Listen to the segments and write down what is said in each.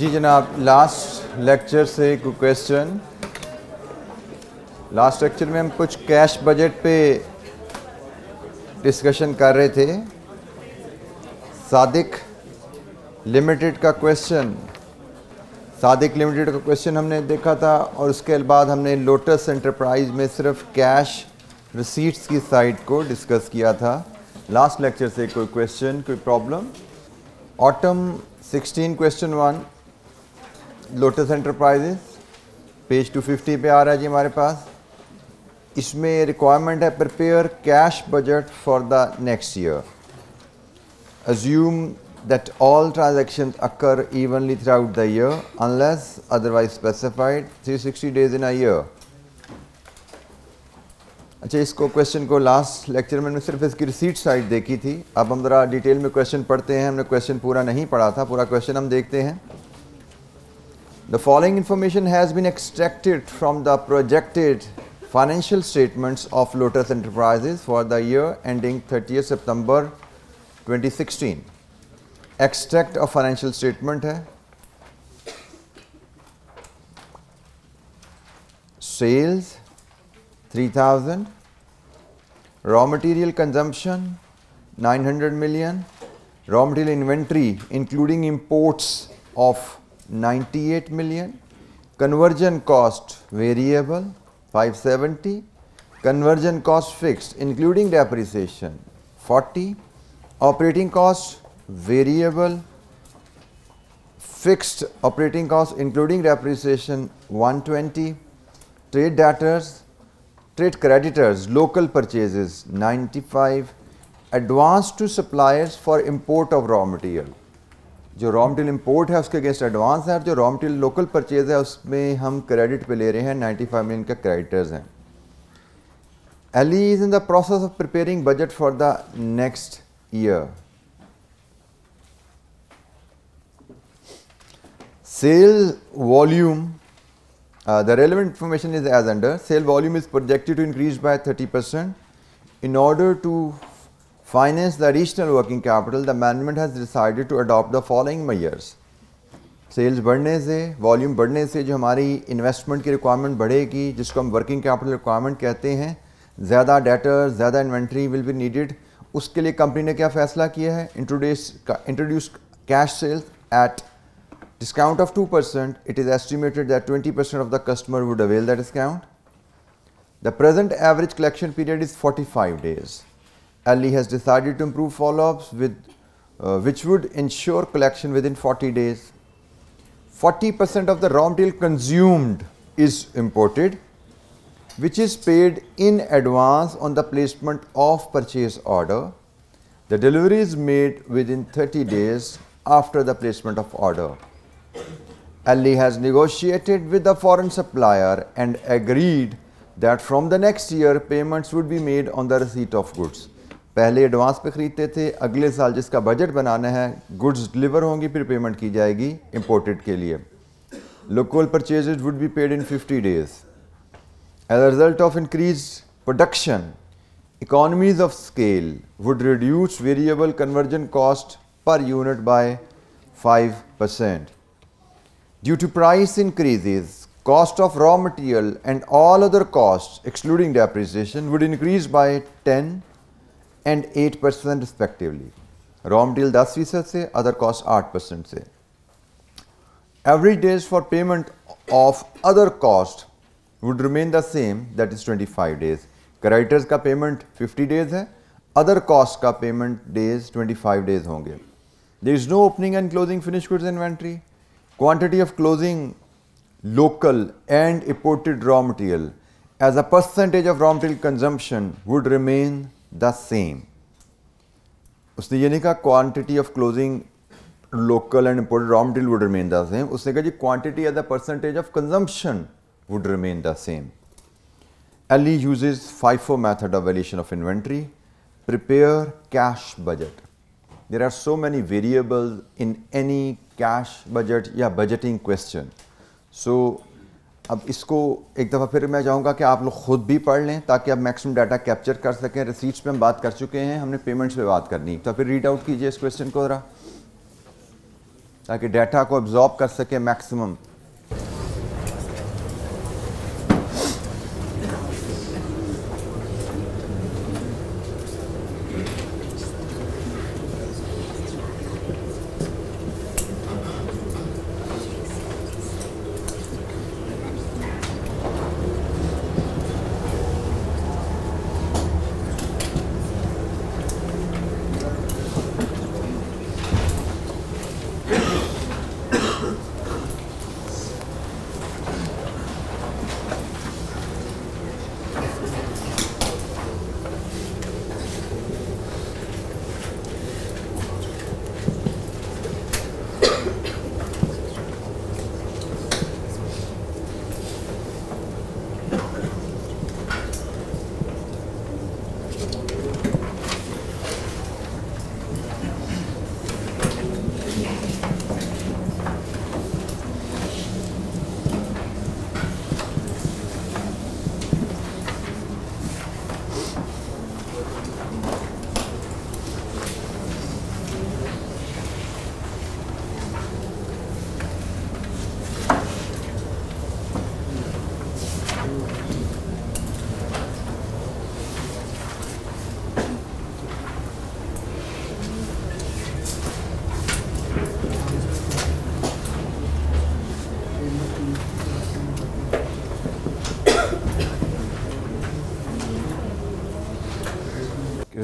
जी जनाब last lecture से एक क्वेश्चन लास्ट लेक्चर में हम कुछ कैश बजट पे डिस्कशन कर रहे थे सादिक लिमिटेड का क्वेश्चन सादिक लिमिटेड का क्वेश्चन हमने देखा था और उसके बाद हमने लोटस एंटरप्राइज में सिर्फ कैश रिसीट्स की साइड को डिस्कस किया था लास्ट लेक्चर से कोई क्वेश्चन कोई problem autumn 16 question one lotus enterprises page 250 पे आ रहा है जी हमारे पास इसमें रिक्वायरमेंट है prepare cash budget for the next year that all transaction transactions evenly throughout the year unless otherwise specified 360 days in a year अच्छा इसको question को last lecture में सिर्फ इसकी रिसीट साइड देखी थी अब हम ज़रा डिटेल में क्वेश्चन पढ़ते हैं हमने क्वेश्चन पूरा नहीं पढ़ा था पूरा क्वेश्चन हम देखते हैं The following information has been extracted from the projected financial statements of Lotus Enterprises for the year ending 30th September 2016. Extract of financial statement hai. Sales 3000 raw material consumption 900 million raw material inventory including imports of 98 million, conversion cost variable 570, conversion cost fixed including depreciation 40, operating cost variable fixed operating cost including depreciation 120, trade debtors, trade creditors, local purchases 95, advance to suppliers for import of raw material जो raw material import है उसके against advance है और जो raw material local purchase है उसमें हम credit पे ले रहे हैं 95 मिलियन का क्रेडिटर्स हैं Ellie is in the process of preparing budget for the next year sale volume the relevant information is as under sale volume is projected to increase by thirty percent in order to finance the additional working capital, the management has decided to adopt the following measures. Sales बढ़ने से volume बढ़ने से जो हमारी investment की requirement बढ़ेगी जिसको हम वर्किंग कैपिटल रिक्वायरमेंट कहते हैं ज़्यादा डेटर ज़्यादा इन्वेंट्री विल बी नीडेड उसके लिए कंपनी ने क्या फ़ैसला किया है introduce introduce cash sales at discount of 2%, it is estimated that 20% of the customer would avail the discount. The present average collection period is 45 days. LE has decided to improve follow-ups with uh, which would ensure collection within 40 days. 40% of the raw material consumed is imported which is paid in advance on the placement of purchase order. The delivery is made within 30 days after the placement of order. Ali has negotiated with the foreign supplier and agreed that from the next year payments would be made on the receipt of goods. पहले advance पे ख़रीदते थे अगले साल जिसका budget बनाना है goods deliver होंगी फिर पेमेंट की जाएगी इम्पोर्टेड के लिए local purchase would be paid in 50 days as a result of increase production economies of scale would reduce variable conversion cost per unit by 5% percent due to price increases cost of raw material and all other cost excluding depreciation would increase by ten and 8% respectively. Raw material 10% se, other cost 8% se. Average days for payment of other cost would remain the same, that is 25 days. Creditors ka payment 50 days hai, other cost ka payment days 25 days honge. There is no opening and closing finished goods inventory. Quantity of closing local and imported raw material as a percentage of raw material consumption would remain the same उसने ये नहीं कहा quantity of closing local and imported raw material would remain the same उसने कहा जी quantity at the percentage of consumption would remain the same Ellie use five FIFO method of valuation of inventory prepare cash budget there are so many variable in any cash budget या budgeting question so अब इसको एक दफ़ा फिर मैं चाहूँगा कि आप लोग ख़ुद भी पढ़ लें ताकि आप मैक्सिमम डाटा कैप्चर कर सकें रिसीट्स पे हम बात कर चुके हैं हमने पेमेंट्स पे बात करनी तो फिर रीड आउट कीजिए इस क्वेश्चन को ज़रा ताकि डाटा को अब्जॉर्ब कर सकें मैक्सिमम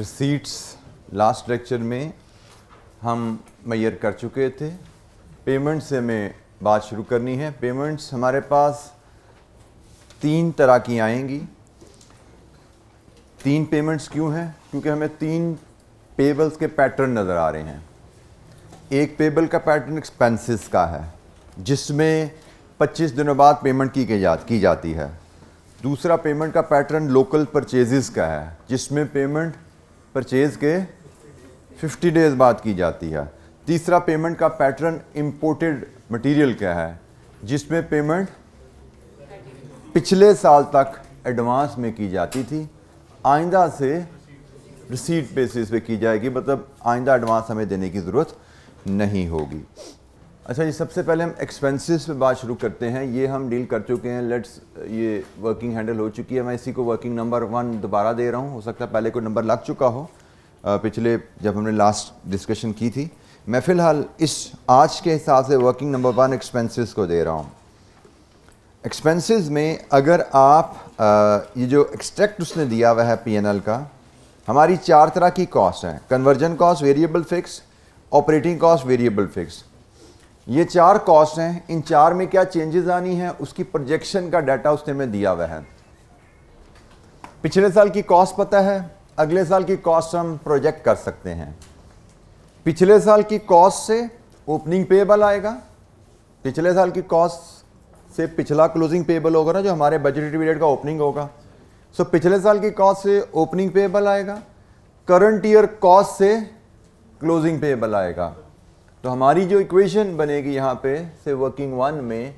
रिसीट्स लास्ट लेक्चर में हम मैयर कर चुके थे पेमेंट से हमें बात शुरू करनी है पेमेंट्स हमारे पास तीन तरह की आएंगी तीन पेमेंट्स क्यों हैं क्योंकि हमें तीन पेबल्स के पैटर्न नज़र आ रहे हैं एक पेबल का पैटर्न एक्सपेंसेस का है जिसमें 25 दिनों बाद पेमेंट की जा, की जाती है दूसरा पेमेंट का पैटर्न लोकल परचेजेस का है जिसमें पेमेंट परचेज़ के 50 डेज़ बाद की जाती है तीसरा पेमेंट का पैटर्न इम्पोर्टेड मटेरियल का है जिसमें पेमेंट पिछले साल तक एडवांस में की जाती थी आइंदा से रिसीट बेसिस पे की जाएगी मतलब आइंदा एडवांस हमें देने की ज़रूरत नहीं होगी अच्छा जी सबसे पहले हम एक्सपेंसेस पे बात शुरू करते हैं ये हम डील कर चुके हैं लेट्स ये वर्किंग हैंडल हो चुकी है मैं इसी को वर्किंग नंबर वन दोबारा दे रहा हूँ हो सकता है पहले कोई नंबर लग चुका हो पिछले जब हमने लास्ट डिस्कशन की थी मैं फ़िलहाल इस आज के हिसाब से वर्किंग नंबर वन एक्सपेंसेस को दे रहा हूँ एक्सपेंसेस में अगर आप ये जो एक्सट्रैक्ट उसने दिया हुआ है पी का हमारी चार तरह की कॉस्ट हैं conversion cost variable fix operating cost variable fix ये चार कॉस्ट हैं इन चार में क्या चेंजेस आनी है उसकी प्रोजेक्शन का डाटा उसने में दिया हुआ है पिछले साल की कॉस्ट पता है अगले साल की कॉस्ट हम प्रोजेक्ट कर सकते हैं पिछले साल की कॉस्ट से ओपनिंग पेबल आएगा पिछले साल की कॉस्ट से पिछला क्लोजिंग पेबल होगा ना जो हमारे बजट पीरियड का ओपनिंग होगा सो so, पिछले साल की कॉस्ट से ओपनिंग पेबल आएगा करंट ईयर कॉस्ट से क्लोजिंग पेबल आएगा तो हमारी जो इक्वेशन बनेगी यहाँ पे से वर्किंग वन में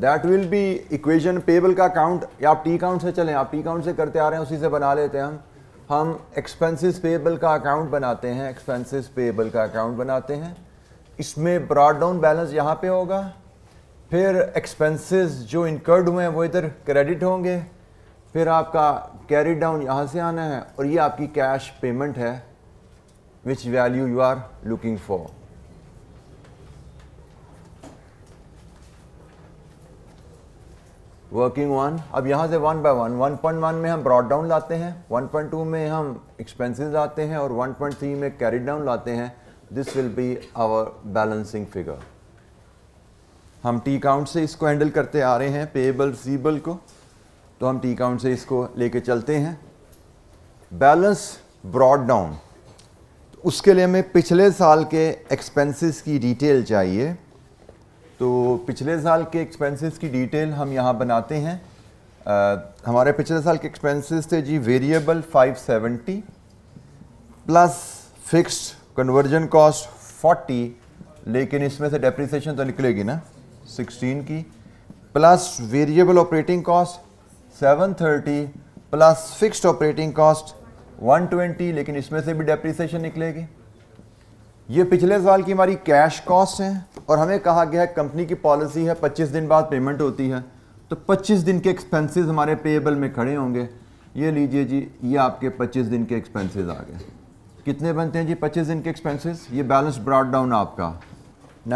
that will be equation payable का काउंट या आप टी काउंट से चलें आप टी काउंट से करते आ रहे हैं उसी से बना लेते हैं हम हम एक्सपेंसिस पेबल का अकाउंट बनाते हैं एक्सपेंसिस पेबल का अकाउंट बनाते हैं इसमें ब्रॉड डाउन बैलेंस यहाँ पे होगा फिर एक्सपेंसेस जो इनकर्ड हुए हैं वो इधर क्रेडिट होंगे फिर आपका कैरी डाउन यहाँ से आना है और ये आपकी कैश पेमेंट है which value you are looking for working one अब यहाँ से one by one one point one में हम ब्रॉड डाउन लाते हैं वन पॉइंट टू में हम एक्सपेंसेस लाते हैं और वन पॉइंट थ्री में कैरी डाउन लाते हैं this will be our balancing figure हम टी काउंट से इसको हैंडल करते आ रहे हैं पेएबल रिसीबल को तो हम टी काउंट से इसको लेके चलते हैं बैलेंस ब्रॉड डाउन उसके लिए हमें पिछले साल के एक्सपेंसेस की डिटेल चाहिए तो पिछले साल के एक्सपेंसेस की डिटेल हम यहाँ बनाते हैं आ, हमारे पिछले साल के एक्सपेंसेस थे जी variable 570 plus fixed conversion cost 40 लेकिन इसमें से डेप्रिसिएशन तो निकलेगी ना 16 की plus variable operating cost 730 plus fixed operating cost 120 लेकिन इसमें से भी डेप्रिसिएशन निकलेगी ये पिछले साल की हमारी कैश कॉस्ट है और हमें कहा गया है कंपनी की पॉलिसी है 25 दिन बाद पेमेंट होती है तो 25 दिन के एक्सपेंसेस हमारे पेएबल में खड़े होंगे ये लीजिए जी ये आपके 25 दिन के एक्सपेंसेस आ गए कितने बनते हैं जी 25 दिन के एक्सपेंसेस ये बैलेंस ब्रॉड डाउन आपका 98.40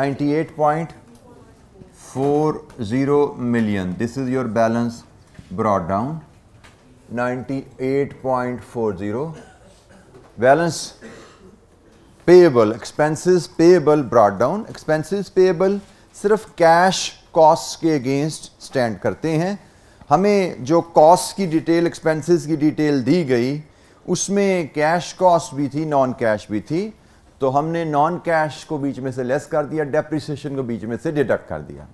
million this is your balance brought down ninety balance payable expenses payable brought down expenses payable सिर्फ कैश कॉस्ट के अगेंस्ट स्टैंड करते हैं हमें जो कॉस्ट की डिटेल एक्सपेंसेस की डिटेल दी गई उसमें कैश कॉस्ट भी थी नॉन कैश भी थी तो हमने नॉन कैश को बीच में से लेस कर दिया डेप्रिसिएशन को बीच में से डिडक्ट कर दिया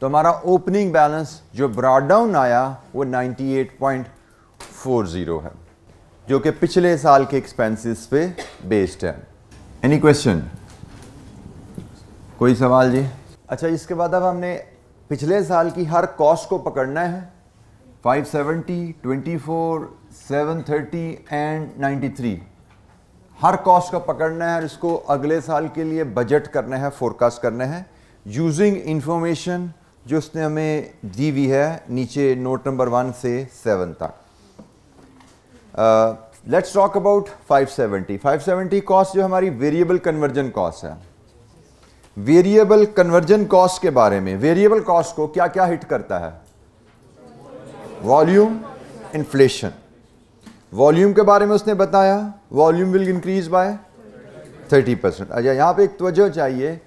तो हमारा ओपनिंग बैलेंस जो ब्रॉड डाउन आया वो 98.40 है जो कि पिछले साल के एक्सपेंसेस पे बेस्ड है एनी क्वेश्चन कोई सवाल जी अच्छा इसके बाद अब हमने पिछले साल की हर कॉस्ट को पकड़ना है 570, 24, 730 एंड 93 हर कॉस्ट का पकड़ना है और इसको अगले साल के लिए बजट करना है फोरकास्ट करना है यूजिंग इंफॉर्मेशन जो उसने हमें दी हुई है नीचे नोट नंबर वन से सेवन तक लेट्स टॉक अबाउट 570 570 कॉस्ट जो हमारी वेरिएबल कन्वर्जन कॉस्ट है वेरिएबल कन्वर्जन कॉस्ट के बारे में वेरिएबल कॉस्ट को क्या क्या हिट करता है वॉल्यूम इन्फ्लेशन वॉल्यूम के बारे में उसने बताया volume will increase by 30 percent अच्छा यहां पे एक तवज्जो चाहिए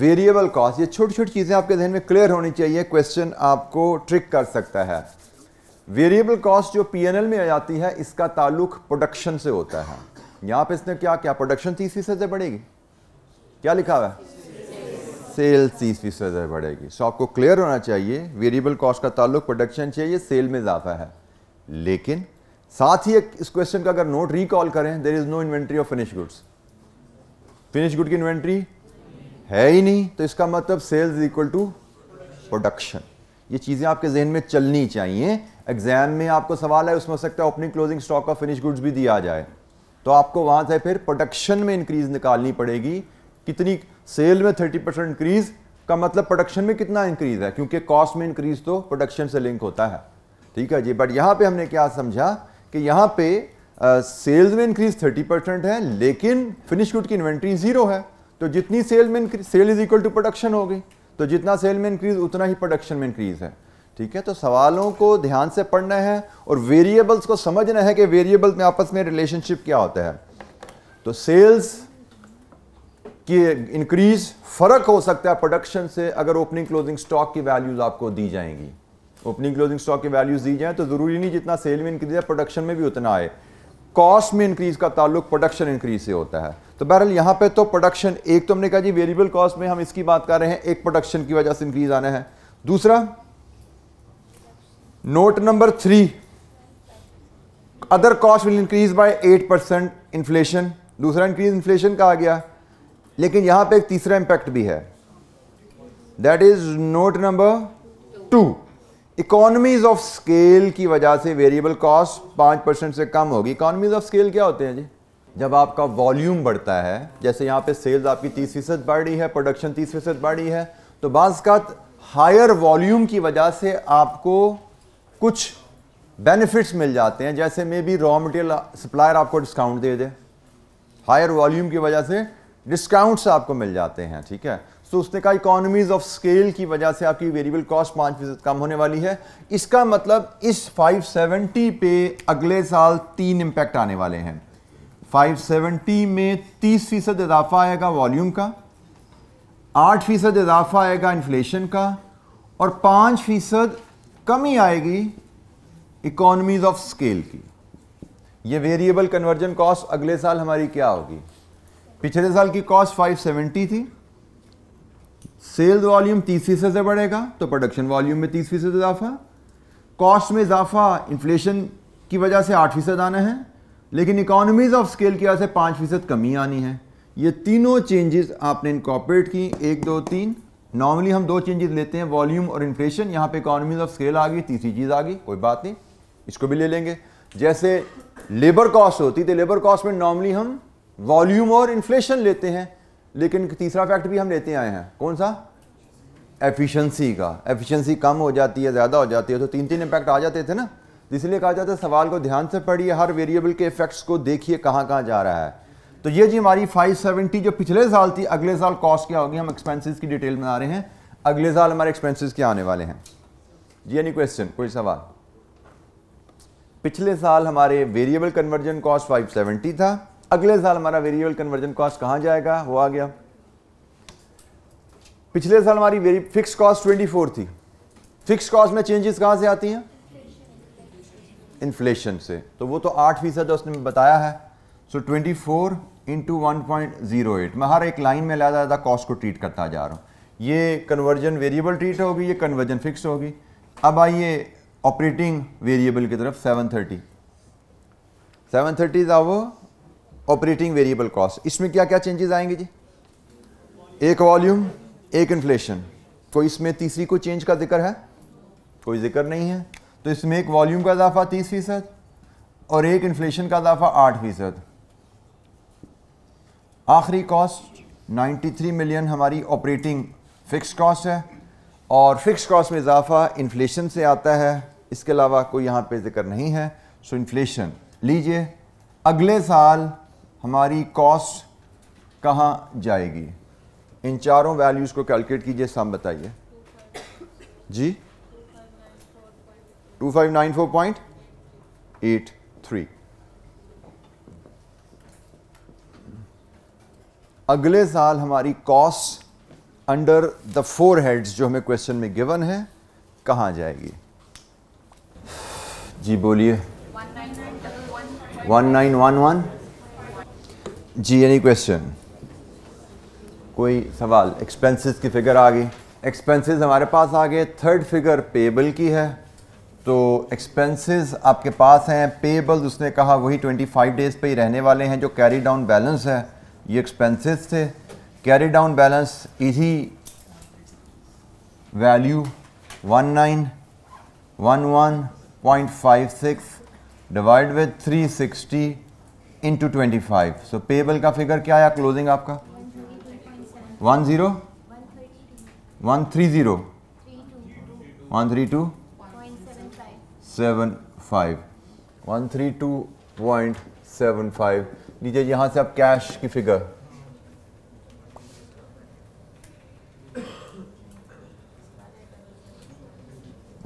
वेरिएबल कॉस्ट ये छोटी छोटी चीज़ें आपके जहन में क्लियर होनी चाहिए क्वेश्चन आपको ट्रिक कर सकता है वेरिएबल कॉस्ट जो पीएनएल में आ जाती है इसका ताल्लुक प्रोडक्शन से होता है यहां पे इसने क्या क्या प्रोडक्शन तीस फीसद से बढ़ेगी क्या लिखा हुआ है सेल तीस फीसद से बढ़ेगी सो आपको क्लियर होना चाहिए वेरिएबल कॉस्ट का ताल्लुक प्रोडक्शन चाहिए सेल में इजाफा है लेकिन साथ ही इस क्वेश्चन का अगर नोट रिकॉल करें there is no inventory of finish goods finish good की इन्वेंट्री है ही नहीं तो इसका मतलब सेल्स इक्वल टू प्रोडक्शन ये चीज़ें आपके जहन में चलनी चाहिए एग्जाम में आपको सवाल है उसमें सकता है opening closing stock of finish goods भी दिया जाए तो आपको वहाँ से फिर प्रोडक्शन में इंक्रीज निकालनी पड़ेगी कितनी सेल में थर्टी परसेंट इंक्रीज का मतलब प्रोडक्शन में कितना इंक्रीज है क्योंकि कॉस्ट में इंक्रीज तो प्रोडक्शन से लिंक होता है ठीक है जी बट यहाँ पर हमने क्या समझा कि यहाँ पर सेल्स में इंक्रीज थर्टी परसेंट है लेकिन फिनिश गुड की इन्वेंट्री जीरो है तो जितनी सेल में sale is equal to production हो गई तो जितना सेल में इंक्रीज उतना ही प्रोडक्शन में इंक्रीज है ठीक है तो सवालों को ध्यान से पढ़ना है और वेरिएबल्स को समझना है कि वेरिएबल में आपस में रिलेशनशिप क्या होता है तो सेल्स की इंक्रीज फर्क हो सकता है प्रोडक्शन से अगर ओपनिंग क्लोजिंग स्टॉक की वैल्यूज आपको दी जाएंगी ओपनिंग क्लोजिंग स्टॉक की वैल्यूज दी जाए तो जरूरी नहीं जितना सेल में इंक्रीज है प्रोडक्शन में भी उतना आए कॉस्ट में इंक्रीज का ताल्लुक प्रोडक्शन इंक्रीज से होता है तो बहरहाल यहाँ पे तो प्रोडक्शन एक तो हमने कहा जी वेरिएबल कॉस्ट में हम इसकी बात कर रहे हैं एक प्रोडक्शन की वजह से इंक्रीज आना है दूसरा note number three other cost will increase by eight percent inflation दूसरा इंक्रीज इन्फ्लेशन आ गया लेकिन यहाँ पे एक तीसरा इंपैक्ट भी है that is note number two economies of scale की वजह से वेरिएबल कॉस्ट पाँच परसेंट से कम होगी इकोनॉमीज ऑफ स्केल क्या होते हैं जी जब आपका वॉल्यूम बढ़ता है जैसे यहाँ पे सेल्स आपकी तीस फीसद बढ़ रही है प्रोडक्शन तीस फीसद बढ़ रही है तो बाज़ात हायर वॉल्यूम की वजह से आपको कुछ बेनिफिट्स मिल जाते हैं जैसे maybe raw material supplier आपको डिस्काउंट दे दे हायर वॉल्यूम की वजह से डिस्काउंट्स आपको मिल जाते हैं ठीक है तो उसने कहा इकोनॉमीज ऑफ स्केल की वजह से आपकी वेरिएबल कॉस्ट पाँच फीसद कम होने वाली है इसका मतलब इस 570 पे अगले साल तीन इम्पैक्ट आने वाले हैं 570 में 30 फीसद इजाफा आएगा वॉल्यूम का 8 फीसद इजाफा आएगा इन्फ्लेशन का और 5 फीसद कमी आएगी इकोनॉमीज ऑफ स्केल की ये वेरिएबल कन्वर्जन कॉस्ट अगले साल हमारी क्या होगी पिछले साल की कॉस्ट 570 थी सेल्स वॉल्यूम 30 फीसद से बढ़ेगा तो प्रोडक्शन वॉल्यूम में 30 फीसद इजाफा कॉस्ट में इजाफा इन्फ्लेशन की वजह से 8 फीसद आना है लेकिन इकोनॉमीज ऑफ स्केल की वजह से पाँच फीसद कमी आनी है ये तीनों चेंजेस आपने इनकॉपरेट की एक दो तीन नॉर्मली हम दो चेंजेस लेते हैं वॉल्यूम और इन्फ्लेशन यहाँ पे इकोनॉमीज ऑफ स्केल आ गई तीसरी चीज़ आ गई कोई बात नहीं इसको भी ले लेंगे जैसे लेबर कॉस्ट होती तो लेबर कॉस्ट में नॉर्मली हम वॉल्यूम और इन्फ्लेशन लेते हैं लेकिन तीसरा फैक्ट भी हम लेते आए हैं कौन सा एफिशिएंसी का एफिशिएंसी कम हो जाती है ज़्यादा हो जाती है तो तीन तीन इम्पैक्ट आ जाते थे ना इसलिए कहा जाता है सवाल को ध्यान से पढ़िए हर वेरिएबल के इफेक्ट्स को देखिए कहाँ कहाँ जा रहा है तो ये जी हमारी 570 जो पिछले साल थी अगले साल कॉस्ट क्या होगी हम एक्सपेंसेस की डिटेल में आ रहे हैं अगले साल हमारे एक्सपेंसेस क्या आने वाले हैं जी एनी क्वेश्चन कोई सवाल पिछले साल हमारे वेरिएबल कन्वर्जन कॉस्ट 570 था अगले साल हमारा वेरिएबल कन्वर्जन कॉस्ट कहाँ जाएगा वो आ गया पिछले साल हमारी फिक्स कॉस्ट फोर थी फिक्स कॉस्ट में चेंजेस कहाँ से आती हैं इन्फ्लेशन से तो वो तो आठ फीसद उसने बताया है so twenty four into one point zero eight मैं हर एक लाइन में लादा अलहदा कॉस्ट को ट्रीट करता जा रहा हूँ ये कन्वर्जन वेरिएबल ट्रीट होगी ये कन्वर्जन फिक्स होगी अब आइए ऑपरेटिंग वेरिएबल की तरफ सेवन थर्टी सेवन थर्टी था वो ऑपरेटिंग वेरिएबल कॉस्ट इसमें क्या क्या चेंजेस आएंगे जी एक वॉल्यूम एक इन्फ्लेशन तो इसमें तीसरी कोई चेंज का जिक्र है कोई जिक्र नहीं है तो इसमें एक वॉल्यूम का इजाफा तीस फीसद और एक इन्फ्लेशन का इजाफा आठ फीसद आखिरी कॉस्ट 93 मिलियन हमारी ऑपरेटिंग फिक्स कॉस्ट है और फिक्स कॉस्ट में इजाफा इन्फ्लेशन से आता है इसके अलावा कोई यहाँ पे जिक्र नहीं है सो इन्फ्लेशन लीजिए अगले साल हमारी कॉस्ट कहाँ जाएगी इन चारों वैल्यूज़ को कैलकुलेट कीजिए सब बताइए जी 2594.83 अगले साल हमारी cost under the four heads जो हमें क्वेश्चन में गिवन है कहां जाएगी जी बोलिए 1911 जी एनी क्वेश्चन कोई सवाल एक्सपेंसेस की फिगर आ गई एक्सपेंसेस हमारे पास आ गए थर्ड फिगर पेबल की है तो एक्सपेंसेस आपके पास हैं पेबल्स उसने कहा वही 25 डेज़ पे ही रहने वाले हैं जो कैरी डाउन बैलेंस है ये एक्सपेंसेस थे carry down balance easy value one nine one one point five six divide with three sixty into twenty five so payable का फिगर क्या आया क्लोजिंग आपका one zero one three zero one three two seven five one three two point seven five लीजिए यहाँ से आप cash की figure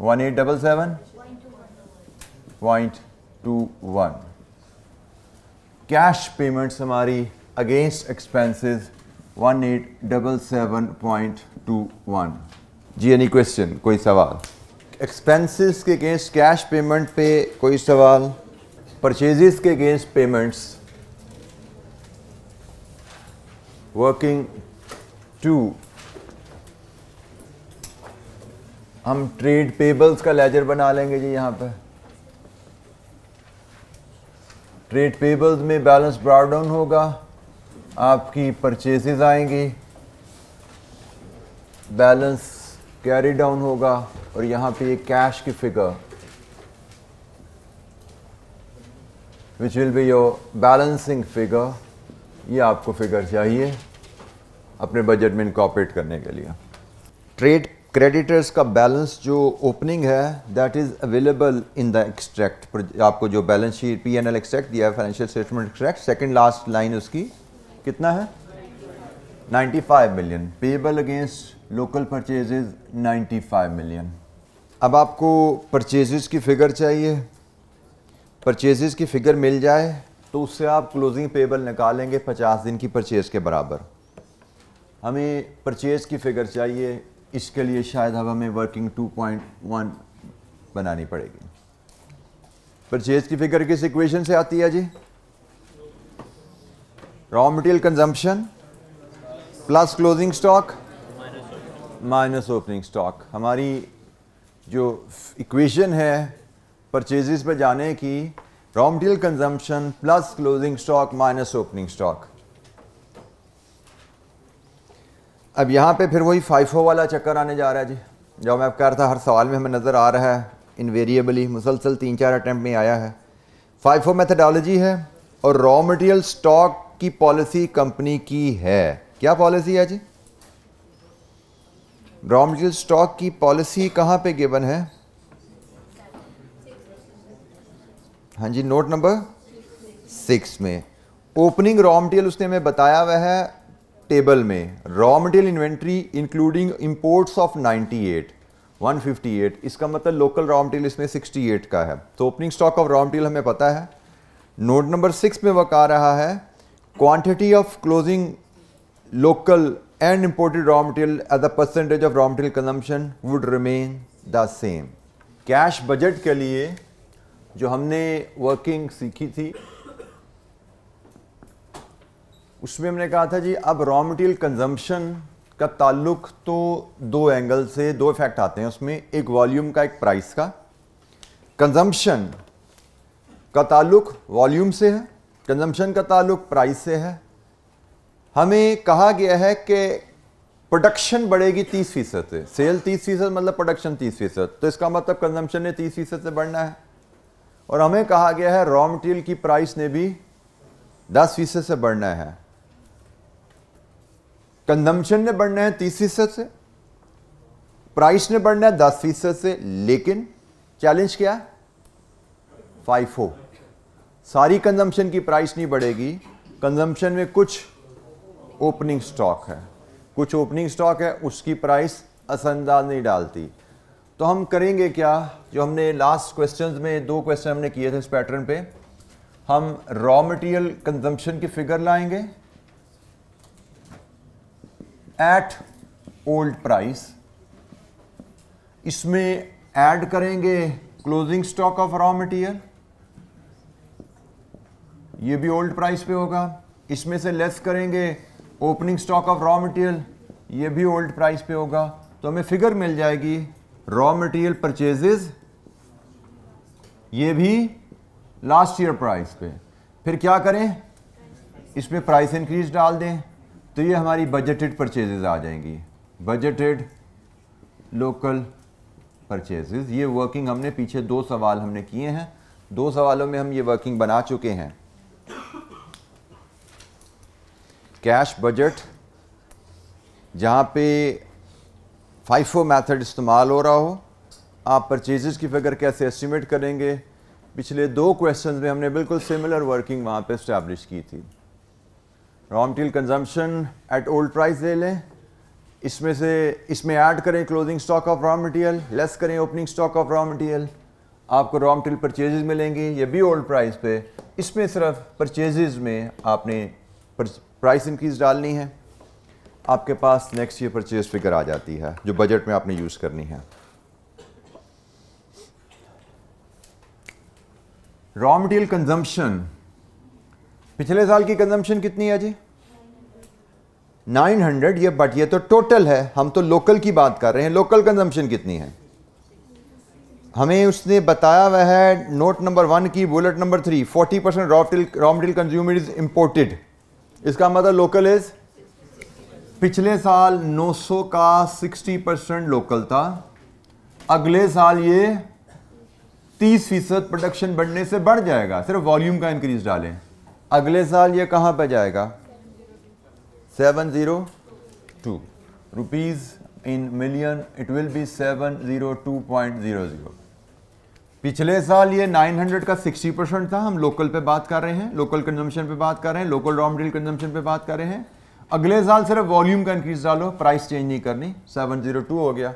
one eight double seven point two one cash payments हमारी against expenses one eight double seven point two one जी any question कोई सवाल expenses के अगेंस्ट कैश पेमेंट पे कोई सवाल परचेजेस के अगेंस्ट पेमेंट्स वर्किंग टू हम ट्रेड पेबल्स का लेजर बना लेंगे जी यहाँ पर ट्रेड पेबल्स में बैलेंस ब्रॉड डाउन होगा आपकी परचेजेस आएंगी बैलेंस कैरी डाउन होगा और यहां पे ये कैश की figure which will be your balancing figure ये आपको फिगर चाहिए अपने बजट में इनकॉपरेट करने के लिए ट्रेड क्रेडिटर्स का बैलेंस जो ओपनिंग है that is available in the extract आपको जो balance sheet P N L extract दिया है financial statement extract second last line उसकी कितना है 95 million payable against local ninety 95 million अब आपको परचेजेज की फ़िगर चाहिए परचेजेज की फ़िगर मिल जाए तो उससे आप क्लोजिंग पेबल निकालेंगे 50 दिन की परचेज़ के बराबर हमें परचेज़ की फ़िगर चाहिए इसके लिए शायद अब हमें वर्किंग 2.1 बनानी पड़ेगी परचेज़ की फ़िगर किस इक्वेशन से आती है जी raw material consumption plus closing stock minus opening stock हमारी जो इक्वेशन है परचेजेस पे जाने की raw material consumption plus closing stock minus opening stock अब यहाँ पे फिर वही फाइफो वाला चक्कर आने जा रहा है जी जो मैं कह रहा था हर सवाल में हमें नज़र आ रहा है इनवेरिएबली मुसलसल तीन चार अटैम्प्ट में आया है फाइफो मेथडोलॉजी है और रॉ मटेरियल स्टॉक की पॉलिसी कंपनी की है क्या पॉलिसी है जी रॉ मटेरियल स्टॉक की पॉलिसी कहाँ पे गिवन है हाँ जी नोट नंबर सिक्स में ओपनिंग रॉ मटेरियल उसने हमें बताया हुआ है टेबल में raw material inventory including imports of 98 158 इसका मतलब लोकल रॉ मटेरियल इसमें 68 का है तो opening stock of raw material हमें पता है नोट नंबर सिक्स में वह कहा रहा है quantity of closing local and imported raw material as a percentage of raw material consumption would remain the same. Cash budget के लिए जो हमने वर्किंग सीखी थी उसमें हमने कहा था जी अब रॉ material कंजम्पशन का ताल्लुक तो दो एंगल से दो इफेक्ट आते हैं उसमें एक वॉल्यूम का एक प्राइस का कंजम्पशन का ताल्लुक वॉल्यूम से है कंजम्पशन का ताल्लुक प्राइस से है हमें कहा गया है कि प्रोडक्शन बढ़ेगी तीस फीसद से सेल तीस फीसद मतलब प्रोडक्शन तीस फीसद तो इसका मतलब कंजम्पशन ने तीस फीसद से बढ़ना है और हमें कहा गया है रॉ मटेरियल की प्राइस ने भी दस फीसद से बढ़ना है कंजम्पशन ने बढ़ना है तीस फीसद से प्राइस ने बढ़ना है दस फीसद से लेकिन चैलेंज क्या है फाइफो सारी कंजम्पशन की प्राइस नहीं बढ़ेगी कंजम्पशन में कुछ ओपनिंग स्टॉक है कुछ ओपनिंग स्टॉक है उसकी प्राइस असरअंदाज नहीं डालती तो हम करेंगे क्या जो हमने लास्ट क्वेश्चन में दो क्वेश्चन हमने किए थे इस पैटर्न पे हम रॉ मटेरियल कंजम्पशन की फिगर लाएंगे एट ओल्ड प्राइस इसमें ऐड करेंगे closing stock of raw material ये भी ओल्ड प्राइस पे होगा इसमें से लेस करेंगे opening stock of raw material ये भी ओल्ड प्राइस पे होगा तो हमें फिगर मिल जाएगी रॉ मटेरियल परचेजेज ये भी लास्ट ईयर प्राइस पे फिर क्या करें इसमें प्राइस इंक्रीज डाल दें तो ये हमारी बजटेड परचेजेज आ जाएंगी बजटेड लोकल परचेजेज ये वर्किंग हमने पीछे दो सवाल हमने किए हैं दो सवालों में हम ये वर्किंग बना चुके हैं कैश बजट जहाँ पे फाइफो मेथड इस्तेमाल हो रहा हो आप परचेजेज़ की फिगर कैसे एस्टिमेट करेंगे पिछले दो क्वेश्चन में हमने बिल्कुल सिमिलर वर्किंग वहाँ पे इस्टेब्लिश की थी raw material consumption at old price ले लें इसमें से इसमें ऐड करें closing stock of raw material less करें opening stock of raw material आपको रॉ मटेरियल परचेज मिलेंगी ये भी ओल्ड प्राइस पे इसमें सिर्फ परचेज़ में आपने प्राइस इंक्रीज डालनी है आपके पास नेक्स्ट ईयर परचेज फिगर आ जाती है जो बजट में आपने यूज़ करनी है रॉ मटेरियल कंजम्पशन पिछले साल की कंजम्पशन कितनी है जी 900 ये बट ये तो टोटल है हम तो लोकल की बात कर रहे हैं लोकल कंजम्पशन कितनी है हमें उसने बताया वह है नोट नंबर वन की bullet number three 40 percent raw material consumer is imported इसका मतलब लोकल इज पिछले साल 900 का 60 परसेंट लोकल था अगले साल ये 30 फीसद प्रोडक्शन बढ़ने से बढ़ जाएगा सिर्फ वॉल्यूम का इंक्रीज डालें अगले साल ये कहाँ पर जाएगा seven zero two rupees in million it will be seven zero two point zero zero पिछले साल ये 900 का 60 परसेंट था हम लोकल पे बात कर रहे हैं लोकल कंजम्पशन पे बात कर रहे हैं लोकल रॉ मटेरियल कंजम्पशन पे बात कर रहे हैं अगले साल सिर्फ वॉल्यूम का इंक्रीज डालो प्राइस चेंज नहीं करनी 702 हो गया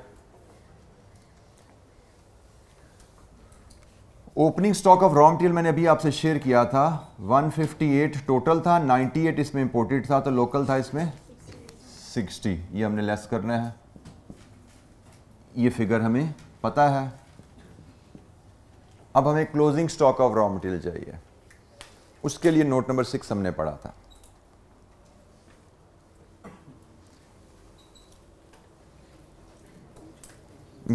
opening stock of raw material मैंने अभी आपसे शेयर किया था 158 टोटल था 98 इसमें इंपोर्टेड था तो लोकल था इसमें 60 ये हमने लेस करना है ये फिगर हमें पता है अब हमें closing stock of raw material चाहिए उसके लिए नोट नंबर सिक्स हमने पढ़ा था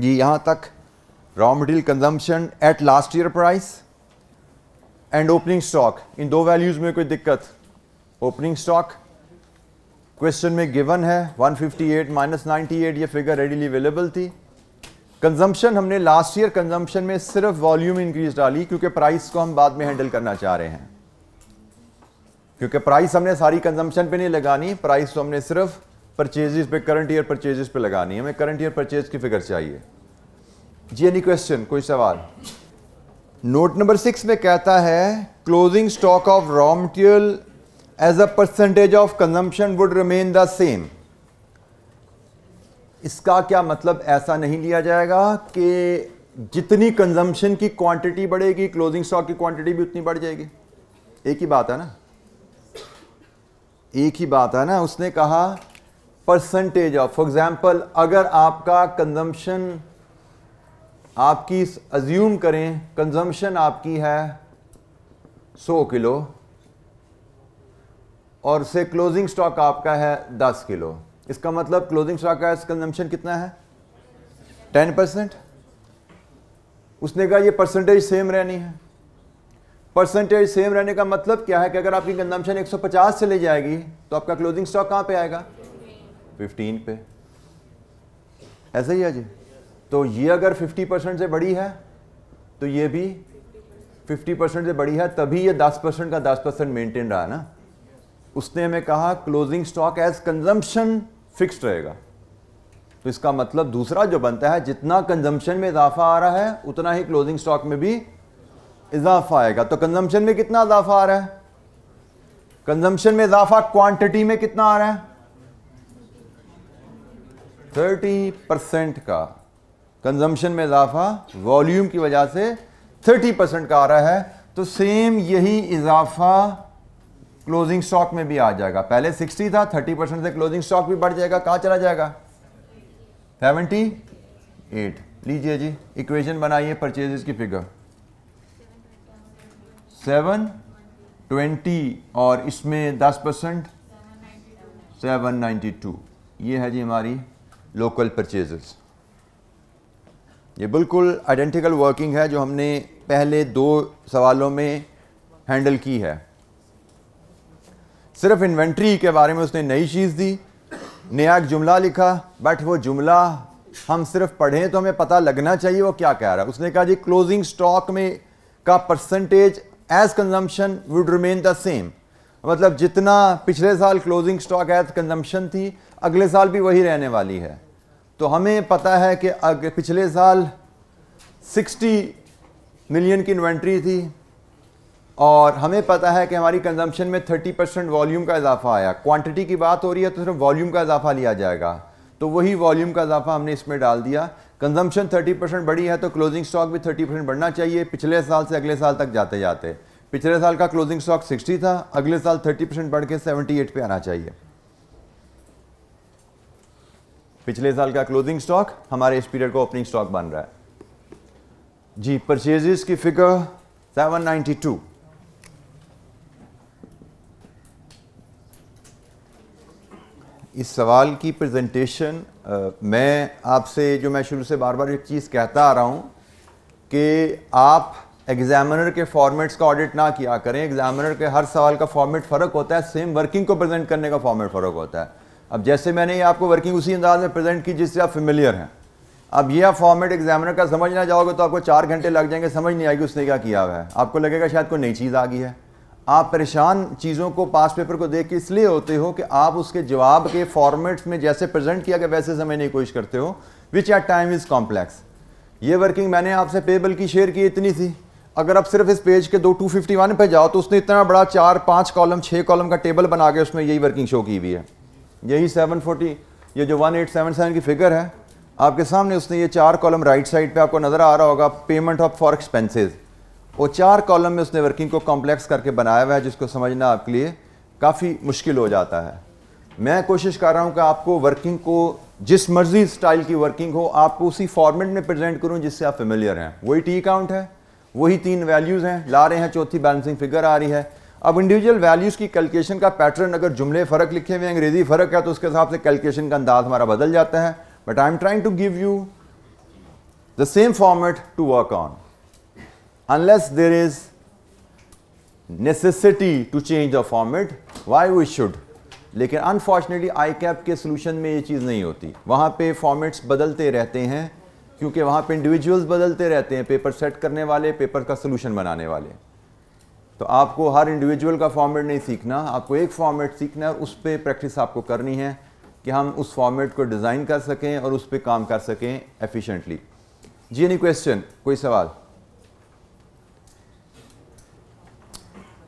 ये यहां तक raw material consumption at last year price and opening stock इन दो वैल्यूज में कोई दिक्कत ओपनिंग स्टॉक क्वेश्चन में गिवन है 158 माइनस एट ये फिगर रेडीली अवेलेबल थी कंजम्पशन हमने लास्ट ईयर कंजम्पशन में सिर्फ वॉल्यूम इंक्रीज डाली क्योंकि प्राइस को हम बाद में हैंडल करना चाह रहे हैं क्योंकि प्राइस हमने सारी कंजम्पशन पे नहीं लगानी प्राइस तो हमने सिर्फ परचेजेस पे करंट ईयर परचेजेस पे लगानी हमें करंट ईयर परचेज की फिगर चाहिए जी एनी क्वेश्चन कोई सवाल नोट नंबर सिक्स में कहता है closing stock of raw material as a percentage of consumption would remain the same इसका क्या मतलब ऐसा नहीं लिया जाएगा कि जितनी कंजम्पशन की क्वांटिटी बढ़ेगी क्लोजिंग स्टॉक की क्वांटिटी भी उतनी बढ़ जाएगी एक ही बात है ना एक ही बात है ना उसने कहा परसेंटेज ऑफ फॉर एग्जाम्पल अगर आपका कंजम्पशन आपकी अज्यूम करें कंजम्पशन आपकी है 100 किलो और से क्लोजिंग स्टॉक आपका है 10 किलो इसका मतलब क्लोजिंग स्टॉक का कंजम्पशन कितना है टेन परसेंट उसने कहा ये परसेंटेज सेम रहनी है परसेंटेज सेम रहने का मतलब क्या है कि अगर आपकी कंजम्पशन 150 ले जाएगी तो आपका क्लोजिंग स्टॉक कहाँ पे आएगा 15 पे ऐसा ही है जी तो ये अगर 50 परसेंट से बड़ी है तो ये भी 50 परसेंट से बड़ी है तभी ये 10 परसेंट का 10 परसेंट मेनटेन रहा ना उसने हमें कहा closing stock as consumption fixed रहेगा तो इसका मतलब दूसरा जो बनता है जितना कंजम्पशन में इजाफा आ रहा है उतना ही क्लोजिंग स्टॉक में भी इजाफा आएगा तो कंजम्पशन में कितना इजाफा आ रहा है कंजम्पशन में इजाफा क्वांटिटी में कितना आ रहा है थर्टी परसेंट का कंजम्पशन में इजाफा वॉल्यूम की वजह से थर्टी परसेंट का आ रहा है तो सेम यही इजाफा क्लोजिंग स्टॉक में भी आ जाएगा पहले 60 था 30 परसेंट से क्लोजिंग स्टॉक भी बढ़ जाएगा कहाँ चला जाएगा 78 लीजिए जी इक्वेशन बनाइए परचेजेस की फिगर 720 और इसमें 10 परसेंट सेवन ये है जी हमारी लोकल परचेजेस ये बिल्कुल आइडेंटिकल वर्किंग है जो हमने पहले दो सवालों में हैंडल की है सिर्फ इन्वेंट्री के बारे में उसने नई चीज़ दी नया एक जुमला लिखा बट वो जुमला हम सिर्फ पढ़ें तो हमें पता लगना चाहिए वो क्या कह रहा है उसने कहा जी क्लोजिंग स्टॉक में का percentage as consumption would remain the same मतलब जितना पिछले साल क्लोजिंग स्टॉक एज कंजम्पशन थी अगले साल भी वही रहने वाली है तो हमें पता है कि पिछले साल 60 मिलियन की इन्वेंट्री थी और हमें पता है कि हमारी कंजम्पशन में 30 परसेंट वॉल्यूम का इजाफा आया क्वांटिटी की बात हो रही है तो सिर्फ वॉल्यूम का इजाफा लिया जाएगा तो वही वॉल्यूम का इजाफा हमने इसमें डाल दिया कंजम्पशन 30 परसेंट बढ़ी है तो क्लोजिंग स्टॉक भी 30 परसेंट बढ़ना चाहिए पिछले साल से अगले साल तक जाते जाते पिछले साल का क्लोजिंग स्टॉक सिक्सटी था अगले साल थर्टी परसेंट बढ़ के सेवेंटी पे आना चाहिए पिछले साल का क्लोजिंग स्टॉक हमारे इस पीरियड का ओपनिंग स्टॉक बन रहा है जी परचेजेस की फिगर टू इस सवाल की प्रेजेंटेशन मैं आपसे जो मैं शुरू से बार बार एक चीज़ कहता आ रहा हूँ कि आप एग्जामिनर के फॉर्मेट्स का ऑडिट ना किया करें एग्जामिनर के हर सवाल का फॉर्मेट फ़र्क होता है सेम वर्किंग को प्रेजेंट करने का फॉर्मेट फ़र्क होता है अब जैसे मैंने ये आपको वर्किंग उसी अंदाज में प्रेजेंट की जिससे आप फेमिलियर हैं अब यह फॉर्मेट एग्जामिनर का समझ ना जाओगे तो आपको चार घंटे लग जाएंगे समझ नहीं आएगी उसने क्या किया हुआ है आपको लगेगा शायद कोई नई चीज़ आ गई है आप परेशान चीज़ों को पास पेपर को देख के इसलिए होते हो कि आप उसके जवाब के फॉर्मेट्स में जैसे प्रेजेंट किया गया वैसे समझने की कोशिश करते हो which at time is complex ये वर्किंग मैंने आपसे पेबल की शेयर की इतनी थी अगर आप सिर्फ इस पेज के दो टू फिफ्टी वन पर जाओ तो उसने इतना बड़ा चार पाँच कॉलम छः कॉलम का टेबल बना के उसमें यही वर्किंग शो की हुई है यही सेवन फोर्टी ये जो वन एट सेवन सेवन की फिगर है आपके सामने उसने ये चार कॉलम राइट साइड पर आपको नज़र आ रहा होगा पेमेंट ऑफ फॉर एक्सपेंसिज़ और चार कॉलम में उसने वर्किंग को कॉम्प्लेक्स करके बनाया हुआ है जिसको समझना आपके लिए काफ़ी मुश्किल हो जाता है मैं कोशिश कर रहा हूँ कि आपको वर्किंग को जिस मर्जी स्टाइल की वर्किंग हो आपको उसी फॉर्मेट में प्रेजेंट करूँ जिससे आप फेमिलियर हैं वही टी काउंट है वही तीन वैल्यूज़ हैं ला रहे हैं चौथी बैलेंसिंग फिगर आ रही है अब इंडिविजुअल वैल्यूज़ की कैलकुलेशन का पैटर्न अगर जुमले फ़र्क लिखे हुए अंग्रेज़ी फ़र्क है तो उसके हिसाब से कैलकुलेशन का अंदाज हमारा बदल जाता है but I am trying to give you the same format to work on unless there is necessity to change the format why we should लेकिन अनफॉर्चुनेटली आई कैप के सोल्यूशन में ये चीज़ नहीं होती वहाँ पे फॉर्मेट्स बदलते रहते हैं क्योंकि वहाँ पे इंडिविजुअल्स बदलते रहते हैं पेपर सेट करने वाले पेपर का सोल्यूशन बनाने वाले तो आपको हर इंडिविजुअल का फॉर्मेट नहीं सीखना आपको एक फॉर्मेट सीखना है उस पर प्रैक्टिस आपको करनी है कि हम उस फॉर्मेट को डिज़ाइन कर सकें और उस पर काम कर सकें एफिशिएंटली जी एनी क्वेश्चन कोई सवाल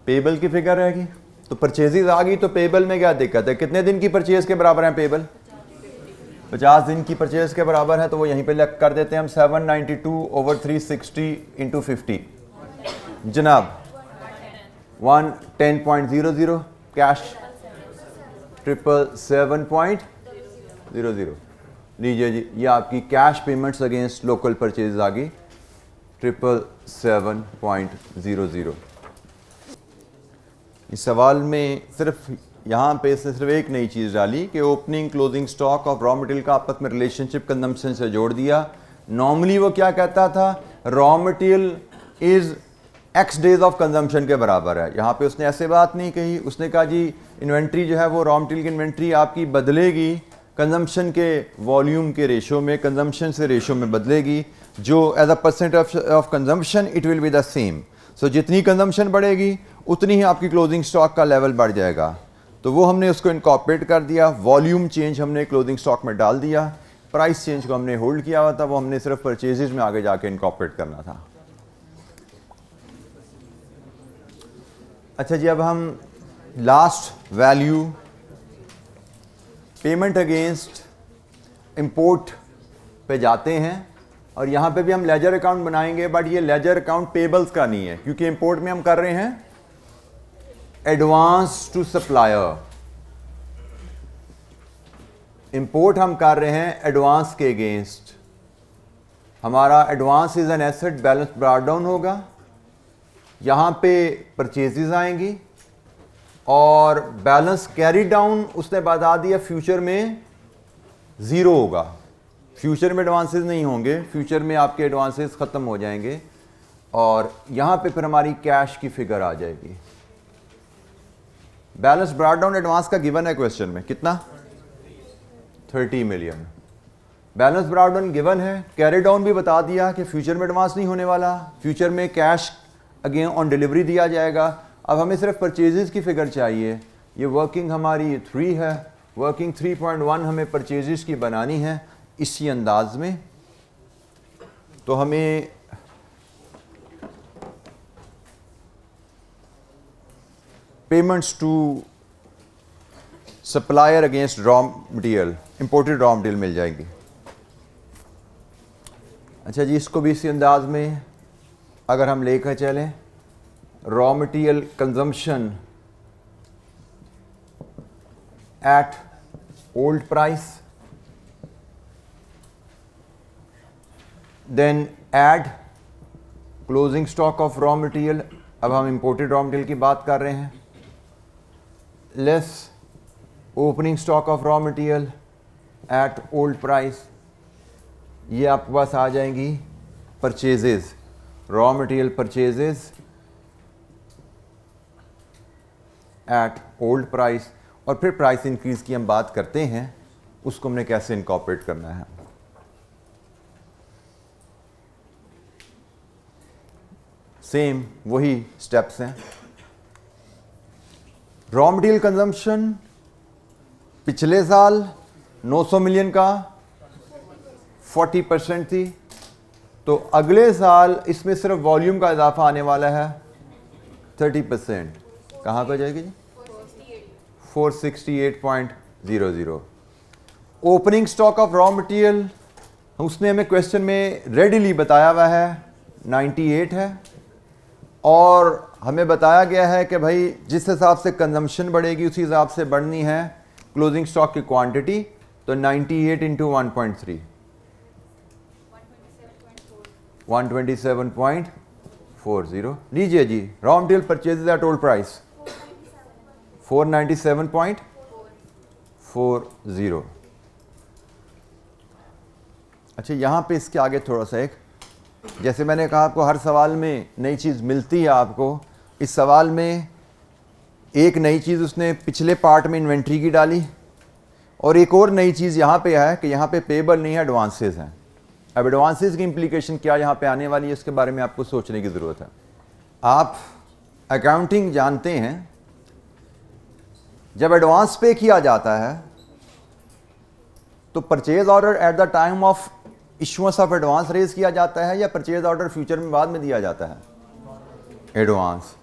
पेबल की फिगर रहेगी तो परचेजेज आ गई तो पेबल में क्या दिक्कत है कितने दिन की परचेज के बराबर है पेबल पचास दिन की परचेज के बराबर है तो वो यहीं पे लग कर देते हैं हम 792 ninety two over three sixty into fifty जनाब one ten point zero zero cash triple seven point zero zero लीजिए जी ये आपकी cash payments against local purchase आ गई triple seven point zero zero इस सवाल में सिर्फ यहाँ पे इसने सिर्फ एक नई चीज़ डाली कि opening closing stock of raw material का आपस में रिलेशनशिप कंजम्पशन से जोड़ दिया नॉर्मली वो क्या कहता था raw material is X days of consumption के बराबर है यहाँ पे उसने ऐसे बात नहीं कही उसने कहा जी इन्वेंट्री जो है वो रॉ मटेरियल की इन्वेंट्री आपकी बदलेगी कंजम्पशन के वॉल्यूम के रेशो में कंजम्पशन से रेशो में बदलेगी जो as a percent of consumption it will be the same so जितनी कंजम्पशन बढ़ेगी उतनी ही आपकी क्लोजिंग स्टॉक का लेवल बढ़ जाएगा तो वो हमने उसको इनकॉपरेट कर दिया वॉल्यूम चेंज हमने क्लोजिंग स्टॉक में डाल दिया प्राइस चेंज को हमने होल्ड किया हुआ था वो हमने सिर्फ परचेजेज में आगे जाके इनकॉपरेट करना था अच्छा जी अब हम last value payment against import पे जाते हैं और यहाँ पे भी हम लेजर अकाउंट बनाएंगे बट ये लेजर अकाउंट पेबल्स का नहीं है क्योंकि इम्पोर्ट में हम कर रहे हैं एडवांस टू सप्लायर इंपोर्ट हम कर रहे हैं एडवांस के अगेंस्ट हमारा advance is an asset balance brought down होगा यहाँ पे परचेजेस आएंगी और बैलेंस कैरी डाउन उसने बता दिया फ्यूचर में ज़ीरो होगा फ्यूचर में एडवांसेस नहीं होंगे फ्यूचर में आपके एडवांसेस ख़त्म हो जाएंगे और यहाँ पे फिर हमारी कैश की फिगर आ जाएगी बैलेंस ब्रॉड डाउन एडवांस का गिवन है क्वेश्चन में कितना 30 million balance brought down given है कैरी डाउन भी बता दिया कि फ्यूचर में एडवांस नहीं होने वाला फ्यूचर में कैश अगेन ऑन डिलीवरी दिया जाएगा अब हमें सिर्फ परचेजेज की फिगर चाहिए ये वर्किंग हमारी ये थ्री है वर्किंग 3.1 हमें परचेजेज की बनानी है इसी अंदाज में तो हमें payments to supplier against raw material imported raw material मिल जाएंगे अच्छा जी इसको भी इसी अंदाज में अगर हम लेकर चलें raw material consumption at old price then add closing stock of raw material अब हम इंपोर्टेड रॉ मटेरियल की बात कर रहे हैं less opening stock of raw material at old price ये आपके पास आ जाएंगी purchases raw material purchases at old price और फिर प्राइस इंक्रीज की हम बात करते हैं उसको हमने कैसे इनकॉपरेट करना है सेम वही स्टेप्स हैं रॉ मटेरियल कंजम्पशन पिछले साल 900 मिलियन का 40 परसेंट थी तो अगले साल इसमें सिर्फ वॉल्यूम का इजाफा आने वाला है 30 परसेंट कहाँ पर जाएगी जी 468.00 opening stock of raw material उसने हमें क्वेश्चन में रेडिली बताया हुआ है 98 है और हमें बताया गया है कि भाई जिस हिसाब से कंजम्पशन बढ़ेगी उसी हिसाब से बढ़नी है क्लोजिंग स्टॉक की क्वांटिटी तो 98 eight into one point three one twenty seven point four zero लीजिए जी raw material purchase at old price four ninety seven point four zero अच्छा यहाँ पे इसके आगे थोड़ा सा एक जैसे मैंने कहा आपको हर सवाल में नई चीज़ मिलती है आपको इस सवाल में एक नई चीज़ उसने पिछले पार्ट में इन्वेंट्री की डाली और एक और नई चीज़ यहाँ पे है कि यहाँ पे पेबल नहीं है एडवांसेस हैं अब एडवांसेस की इम्प्लीकेशन क्या यहाँ पे आने वाली है इसके बारे में आपको सोचने की ज़रूरत है आप अकाउंटिंग जानते हैं जब एडवांस पे किया जाता है तो purchase order at the time of issuance of advance raise किया जाता है या परचेज ऑर्डर फ्यूचर में बाद में दिया जाता है एडवांस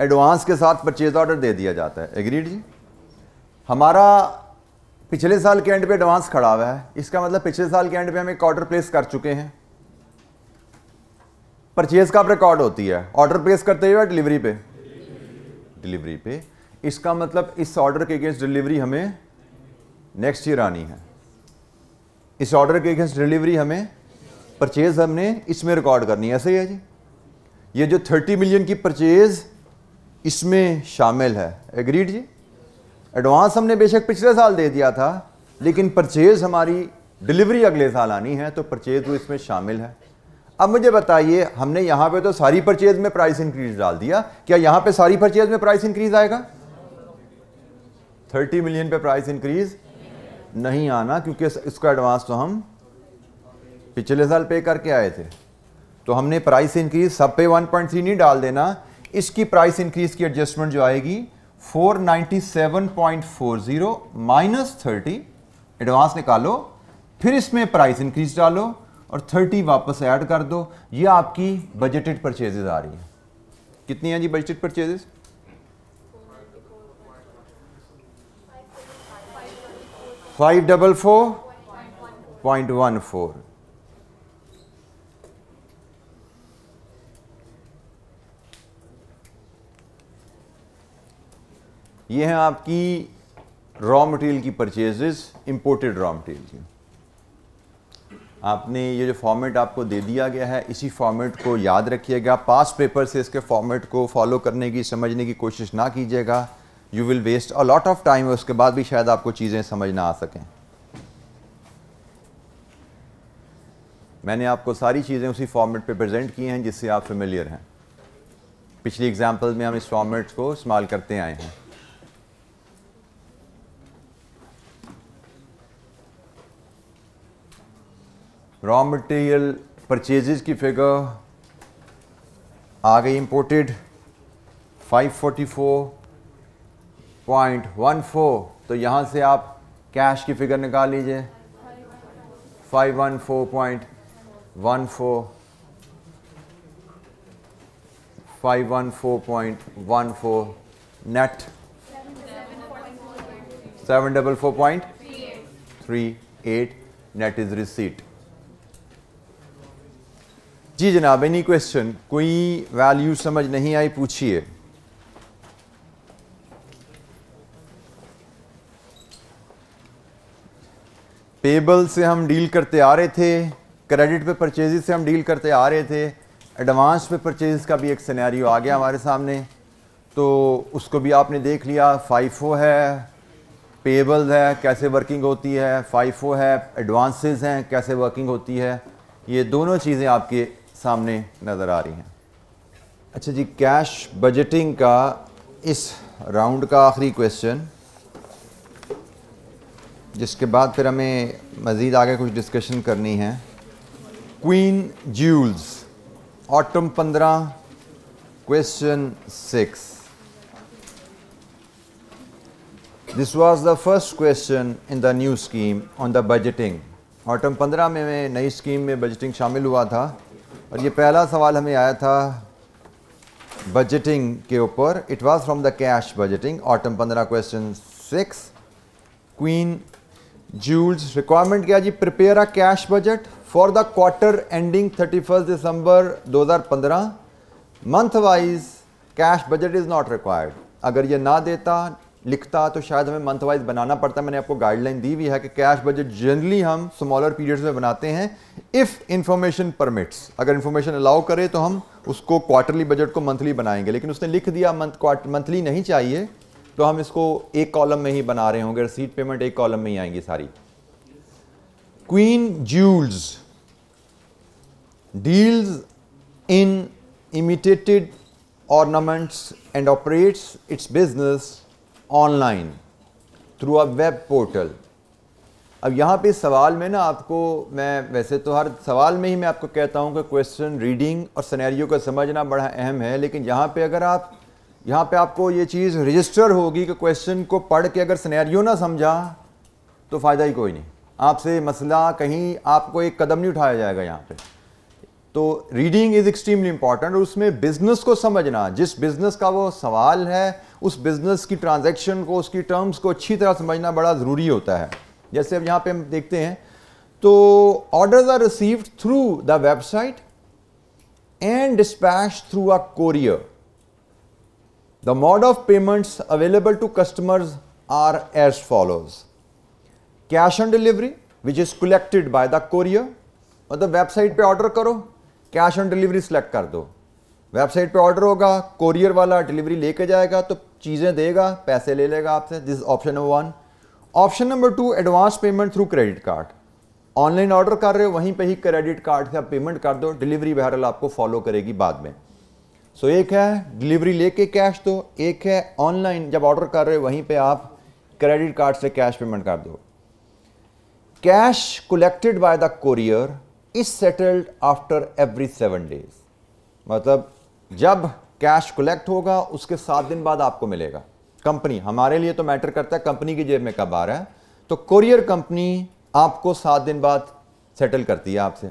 एडवांस के साथ परचेज ऑर्डर दे दिया जाता है एग्रीड जी हमारा पिछले साल के एंड पे एडवांस खड़ा हुआ है इसका मतलब पिछले साल के एंड पे हम एक ऑर्डर प्लेस कर चुके हैं परचेज का रिकॉर्ड होती है ऑर्डर प्लेस करते हुए डिलीवरी पे डिलीवरी पे इसका मतलब इस ऑर्डर के अगेंस्ट डिलीवरी हमें नेक्स्ट ईयर आनी है इस ऑर्डर के अगेंस्ट डिलीवरी हमें परचेज हमने इसमें रिकॉर्ड करनी है ऐसे ही है जी ये जो 30 मिलियन की परचेज इसमें शामिल है एग्रीड जी एडवांस हमने बेशक पिछले साल दे दिया था लेकिन परचेज हमारी डिलीवरी अगले साल आनी है तो परचेज वो इसमें शामिल है अब मुझे बताइए हमने यहाँ पे तो सारी परचेज में प्राइस इंक्रीज डाल दिया क्या यहाँ पे सारी परचेज में प्राइस इंक्रीज आएगा 30 मिलियन पे प्राइस इंक्रीज नहीं आना क्योंकि इसका एडवांस तो हम पिछले साल पे करके आए थे तो हमने प्राइस इंक्रीज सब पे 1.3 नहीं डाल देना इसकी प्राइस इंक्रीज की एडजस्टमेंट जो आएगी 497.40 माइनस थर्टी एडवांस निकालो फिर इसमें प्राइस इंक्रीज डालो और 30 वापस ऐड कर दो ये आपकी बजटेड परचेजेज आ रही है कितनी है जी budgeted purchases five double four point one four ये हैं आपकी रॉ मटेरियल की परचेजेस इंपोर्टेड रॉ मटेरियल की आपने ये जो फॉर्मेट आपको दे दिया गया है इसी फॉर्मेट को याद रखिएगा पास पेपर से इसके फॉर्मेट को फॉलो करने की समझने की कोशिश ना कीजिएगा you will waste a lot of time उसके बाद भी शायद आपको चीज़ें समझ ना आ सकें मैंने आपको सारी चीज़ें उसी फॉर्मेट पे प्रेजेंट की हैं जिससे आप फेमिलियर हैं पिछली एग्जांपल में हम इस फॉर्मेट को इस्तेमाल करते आए हैं रॉ मटेरियल परचेजेज की फिगर आ गई इम्पोर्टेड 544 पॉइंट वन फोर तो यहाँ से आप कैश की फिगर निकाल लीजिए five one four point one four five one four point one four net seven double four point three eight net is receipt जी जनाब एनी क्वेश्चन कोई वैल्यू समझ नहीं आई पूछिए पेबल से हम डील करते आ रहे थे क्रेडिट पे परचेज से हम डील करते आ रहे थे एडवांस पे परचेज का भी एक सिनेरियो आ गया हमारे सामने तो उसको भी आपने देख लिया फाइफो है पेबल है कैसे वर्किंग होती है फाइफो है एडवांसेस हैं कैसे वर्किंग होती है ये दोनों चीज़ें आपके सामने नज़र आ रही हैं अच्छा जी कैश बजटिंग का इस राउंड का आखिरी क्वेश्चन जिसके बाद फिर हमें मज़ीद आगे कुछ डिस्कशन करनी है क्वीन ज्यूल्स ऑटम पंद्रह question six this was the first question in the new scheme on the budgeting autumn पंद्रह में, में नई स्कीम में बजटिंग शामिल हुआ था और ये पहला सवाल हमें आया था बजटिंग के ऊपर it was from the cash budgeting autumn पंद्रह question six Queen Jewels requirement क्या जी prepare a cash budget for the quarter ending 31 December 2015 month wise cash budget is not required अगर ये ना देता लिखता तो शायद हमें मंथ वाइज बनाना पड़ता मैंने आपको गाइडलाइन दी हुई है कि कैश बजट जनरली हम स्मॉलर पीरियड्स में बनाते हैं इफ़ इन्फॉर्मेशन परमिट्स अगर इन्फॉर्मेशन अलाउ करे तो हम उसको क्वार्टरली बजट को मंथली बनाएंगे लेकिन उसने लिख दिया मंथ मंथली नहीं चाहिए तो हम इसको एक कॉलम में ही बना रहे होंगे रिसीट पेमेंट एक कॉलम में ही आएंगी सारी Queen Jewels deals in imitated ornaments and operates its business online through a web portal अब यहाँ पे सवाल में ना आपको मैं वैसे तो हर सवाल में ही मैं आपको कहता हूँ कि क्वेश्चन रीडिंग और सनेरियो को समझना बड़ा अहम है लेकिन यहाँ पे अगर आप यहाँ पे आपको ये चीज़ रजिस्टर होगी कि क्वेश्चन को पढ़ के अगर सनेरियो ना समझा तो फ़ायदा ही कोई नहीं आपसे मसला कहीं आपको एक कदम नहीं उठाया जाएगा यहाँ पे तो रीडिंग इज़ एक्सट्रीमली इम्पॉर्टेंट और उसमें बिज़नेस को समझना जिस बिज़नेस का वो सवाल है उस बिज़नेस की ट्रांजेक्शन को उसकी टर्म्स को अच्छी तरह समझना बड़ा ज़रूरी होता है जैसे अब यहाँ पे हम देखते हैं तो orders are received through the website and dispatch through a courier The mode of payments available to customers are as follows. Cash on delivery which is collected by the courier मतलब वेबसाइट पे order करो cash on delivery select कर दो website पे order होगा courier वाला delivery लेके जाएगा तो चीज़ें देगा पैसे ले लेगा आपसे this option number one option number two advance payment through credit card online order कर रहे हो वहीं पे ही क्रेडिट कार्ड से आप पेमेंट कर दो डिलीवरी बहरहाल आपको फॉलो करेगी बाद में सो एक है डिलीवरी लेके कैश दो एक है ऑनलाइन जब ऑर्डर कर रहे हो वहीं पे आप क्रेडिट कार्ड से कैश पेमेंट कर दो cash collected by the courier is settled after every seven days मतलब जब कैश कलेक्ट होगा उसके सात दिन बाद आपको मिलेगा कंपनी हमारे लिए तो मैटर करता है कंपनी की जेब में कब आ रहा है तो कोरियर कंपनी आपको सात दिन बाद सेटल करती है आपसे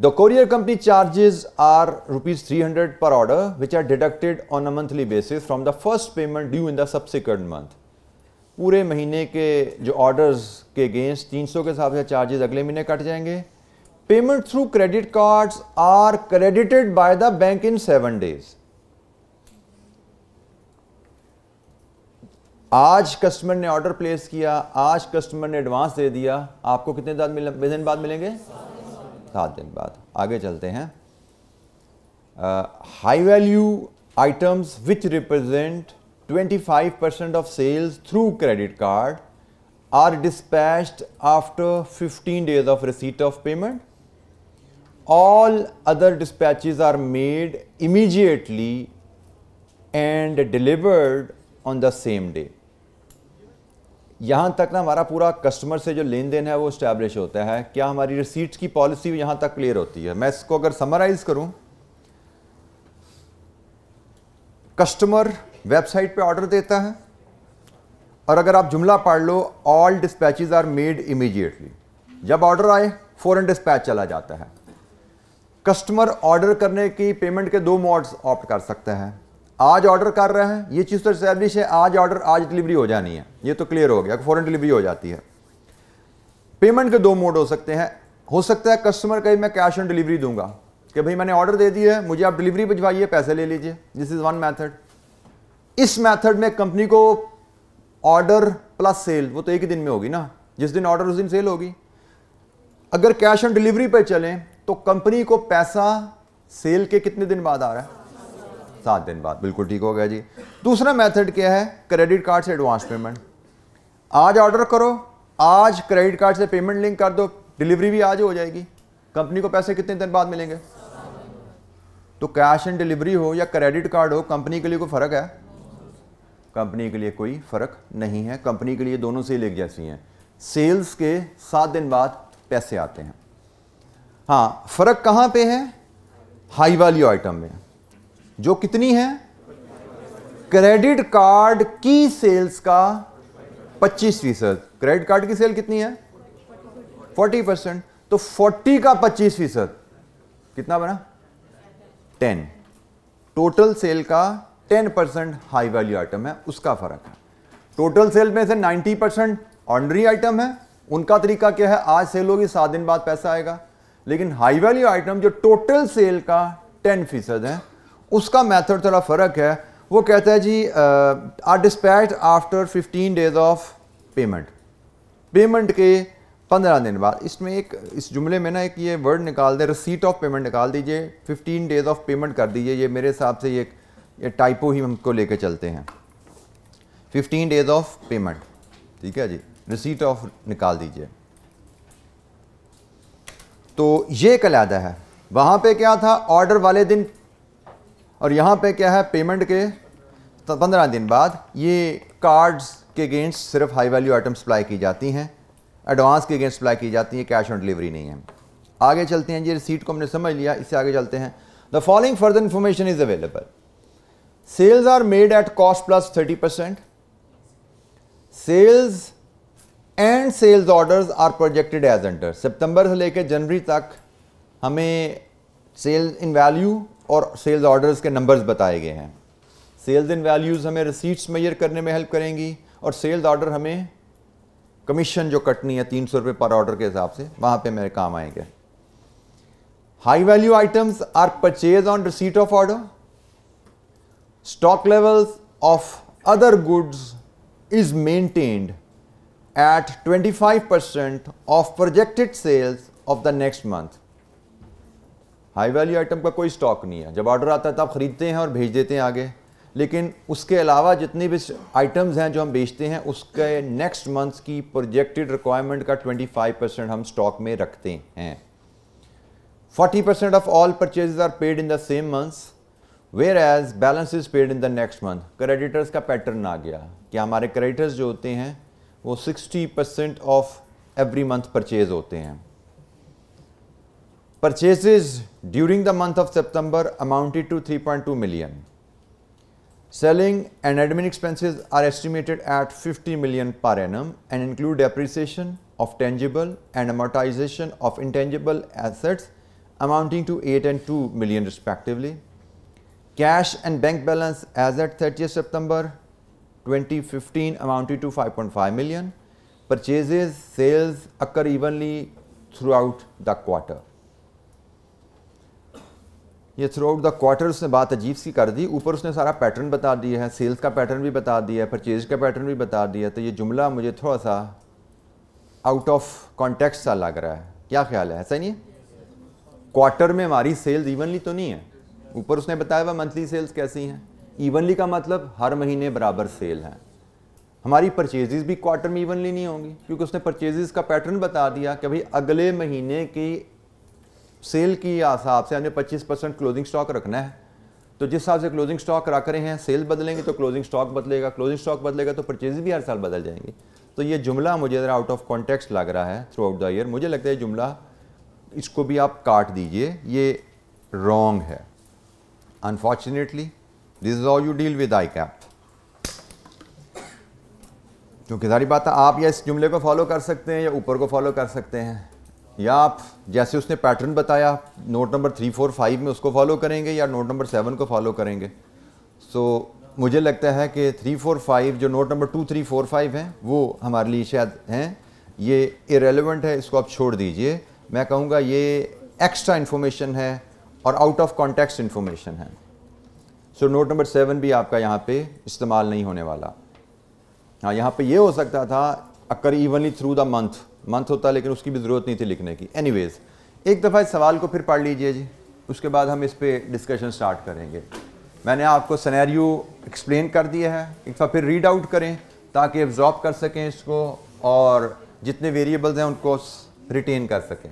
courier company charges are rupees three hundred per order which are deducted on a monthly basis from the first payment due in the subsequent month. पूरे महीने के जो ऑर्डर्स के अगेंस्ट तीन सौ के हिसाब से चार्जेज अगले महीने कट जाएंगे payment through credit card are credited by the bank in seven days आज कस्टमर ने ऑर्डर प्लेस किया आज कस्टमर ने एडवांस दे दिया आपको कितने दिन बाद मिलेंगे सात दिन बाद आगे चलते हैं high value items which represent 25% percent of sales through credit card are dispatched after 15 days of receipt of payment all other dispatches are made immediately and delivered on the same day यहाँ तक ना हमारा पूरा customer से जो लेन then है वो establish होता है क्या हमारी रिसीट्स की पॉलिसी यहाँ तक क्लियर होती है मैं इसको अगर समराइज़ करूँ कस्टमर वेबसाइट पे ऑर्डर देता है और अगर आप जुमला पढ़ लो all dispatches are made immediately जब ऑर्डर आए फ़ौरन डिस्पैच चला जाता है कस्टमर ऑर्डर करने की पेमेंट के दो मोड्स ऑप्ट कर सकता है आज ऑर्डर कर रहे हैं ये चीज़ तो स्टैब्लिश है आज ऑर्डर आज डिलीवरी हो जानी है ये तो क्लियर हो गया फॉरन डिलीवरी हो जाती है पेमेंट के दो मोड हो सकते हैं हो सकता है कस्टमर कहे मैं कैश ऑन डिलीवरी दूंगा कि भाई मैंने ऑर्डर दे दिया है मुझे आप डिलीवरी भिजवाइए पैसे ले लीजिए दिस इज़ वन मैथड इस मैथड में कंपनी को ऑर्डर प्लस सेल वो तो एक ही दिन में होगी ना जिस दिन ऑर्डर उस दिन सेल होगी अगर कैश ऑन डिलीवरी पर चलें तो कंपनी को पैसा सेल के कितने दिन बाद आ रहा है सात दिन बाद बिल्कुल ठीक हो गया जी दूसरा मेथड क्या है क्रेडिट कार्ड से एडवांस पेमेंट आज ऑर्डर करो आज क्रेडिट कार्ड से पेमेंट लिंक कर दो डिलीवरी भी आज हो जाएगी कंपनी को पैसे कितने दिन बाद मिलेंगे तो कैश एंड डिलीवरी हो या क्रेडिट कार्ड हो कंपनी के लिए कोई फ़र्क है कंपनी के लिए कोई फ़र्क नहीं है कंपनी के लिए दोनों सेल एक जैसी हैं सेल्स के सात दिन बाद पैसे आते हैं हाँ फ़र्क कहाँ पे है हाई वैल्यू आइटम में जो कितनी है क्रेडिट कार्ड की सेल्स का 25 फीसद क्रेडिट कार्ड की सेल कितनी है 40 परसेंट तो 40 का 25 फीसद कितना बना 10 टोटल सेल का 10 परसेंट हाई वैल्यू आइटम है उसका फर्क है टोटल सेल में से 90 परसेंट ऑर्डनरी आइटम है उनका तरीका क्या है आज सेल होगी सात दिन बाद पैसा आएगा लेकिन हाई वैल्यू आइटम जो टोटल सेल का टेन फीसद है उसका मेथड थोड़ा फ़र्क है वो कहता है जी are dispatch after 15 days of payment payment के 15 दिन बाद इसमें एक इस जुमले में ना एक ये वर्ड निकाल दें रिसीट ऑफ पेमेंट निकाल दीजिए 15 डेज ऑफ पेमेंट कर दीजिए ये मेरे हिसाब से ये, ये टाइपो ही हमको लेकर चलते हैं 15 डेज ऑफ पेमेंट ठीक है जी रिसीट ऑफ निकाल दीजिए तो ये कलादा है वहाँ पे क्या था ऑर्डर वाले दिन और यहाँ पे क्या है पेमेंट के पंद्रह दिन बाद ये कार्ड्स के अगेंस्ट सिर्फ हाई वैल्यू आइटम सप्लाई की जाती हैं एडवांस के अगेंस्ट सप्लाई की जाती हैं कैश ऑन डिलीवरी नहीं है आगे चलते हैं जी रिसीट को हमने समझ लिया इससे आगे चलते हैं the following further information is available sales are made at cost plus thirty percent sales and sales orders are projected as under सितंबर से लेकर जनवरी तक हमें सेल इन वैल्यू और सेल्स ऑर्डर्स के नंबर्स बताए गए हैं सेल्स इन वैल्यूज़ हमें रिसीट्स मैयर करने में हेल्प करेंगी और सेल्स ऑर्डर हमें कमीशन जो कटनी है तीन सौ रुपये पर ऑर्डर के हिसाब से वहाँ पे मेरे काम आएंगे high value items are purchase on receipt of order stock levels of other goods is maintained at 25% of projected sales of the next month high value item का कोई स्टॉक नहीं है जब ऑर्डर आता है तो आप ख़रीदते हैं और भेज देते हैं आगे लेकिन उसके अलावा जितने भी आइटम्स हैं जो हम बेचते हैं उसके नेक्स्ट मंथ की प्रोजेक्टेड रिक्वायरमेंट का 25 परसेंट हम स्टॉक में रखते हैं 40 percent of all purchase are paid in the same months whereas balance is paid in the next month creditors का पैटर्न आ गया कि हमारे क्रेडिटर्स जो होते हैं वो 60 percent of every month purchase होते हैं Purchases during the month of September amounted to 3.2 million. Selling and admin expenses are estimated at 50 million per annum and include depreciation of tangible and amortization of intangible assets amounting to 8 and 2 million respectively. Cash and bank balance as at 30th September 2015 amounted to 5.5 million. Purchases, sales occur evenly throughout the quarter. ये throughout the quarter उसने बात अजीब सी कर दी ऊपर उसने सारा pattern बता दिया है सेल्स का पैटर्न भी बता दिया है परचेज का पैटर्न भी बता दिया तो ये जुमला मुझे थोड़ा सा आउट ऑफ कॉन्टेक्ट सा लग रहा है क्या ख्याल है ऐसा नहीं है क्वार्टर में हमारी सेल्स इवनली तो नहीं है ऊपर उसने बताया हुआ मंथली सेल्स कैसी हैं इवनली का मतलब हर महीने बराबर सेल हैं हमारी परचेजेस भी क्वार्टर में इवनली नहीं होंगी क्योंकि उसने परचेजेस का पैटर्न बता दिया कि भाई अगले महीने की सेल की हिसाब से हमने 25 परसेंट क्लोजिंग स्टॉक रखना है तो जिस हिसाब से क्लोजिंग स्टॉक रख रहे हैं सेल बदलेंगे तो क्लोजिंग स्टॉक बदलेगा क्लोजिंग स्टॉक बदलेगा तो परचेज भी हर साल बदल जाएंगी तो ये जुमला मुझे ज़रा आउट ऑफ कॉन्टेक्स्ट लग रहा है थ्रू आउट द ईयर मुझे लगता है जुमला इसको भी आप काट दीजिए ये रॉन्ग है unfortunately this is all you deal with ICAP क्योंकि सारी बात है आप या इस जुमले को फॉलो कर सकते हैं या ऊपर को फॉलो कर सकते हैं या आप जैसे उसने पैटर्न बताया note number three four five में उसको फॉलो करेंगे या नोट नंबर सेवन को फॉलो करेंगे सो so, मुझे लगता है कि थ्री फोर फाइव जो note number two three four five हैं वो हमारे लिए शायद हैं ये इरेलीवेंट है इसको आप छोड़ दीजिए मैं कहूँगा ये एक्स्ट्रा इन्फॉर्मेशन है और आउट ऑफ कॉन्टेक्स्ट इन्फॉर्मेशन है सो नोट नंबर सेवन भी आपका यहाँ पे इस्तेमाल नहीं होने वाला हाँ यहाँ पे ये हो सकता था occur evenly through the month month होता लेकिन उसकी भी ज़रूरत नहीं थी लिखने की एनीवेज एक दफ़ा इस सवाल को फिर पढ़ लीजिए जी उसके बाद हम इस पर डिस्कशन स्टार्ट करेंगे मैंने आपको सनेरियो एक्सप्लेन कर दिया है एक दफ़ा फिर रीड आउट करें ताकि एब्जॉर्ब कर सकें इसको और जितने वेरिएबल्स हैं उनको रिटेन कर सकें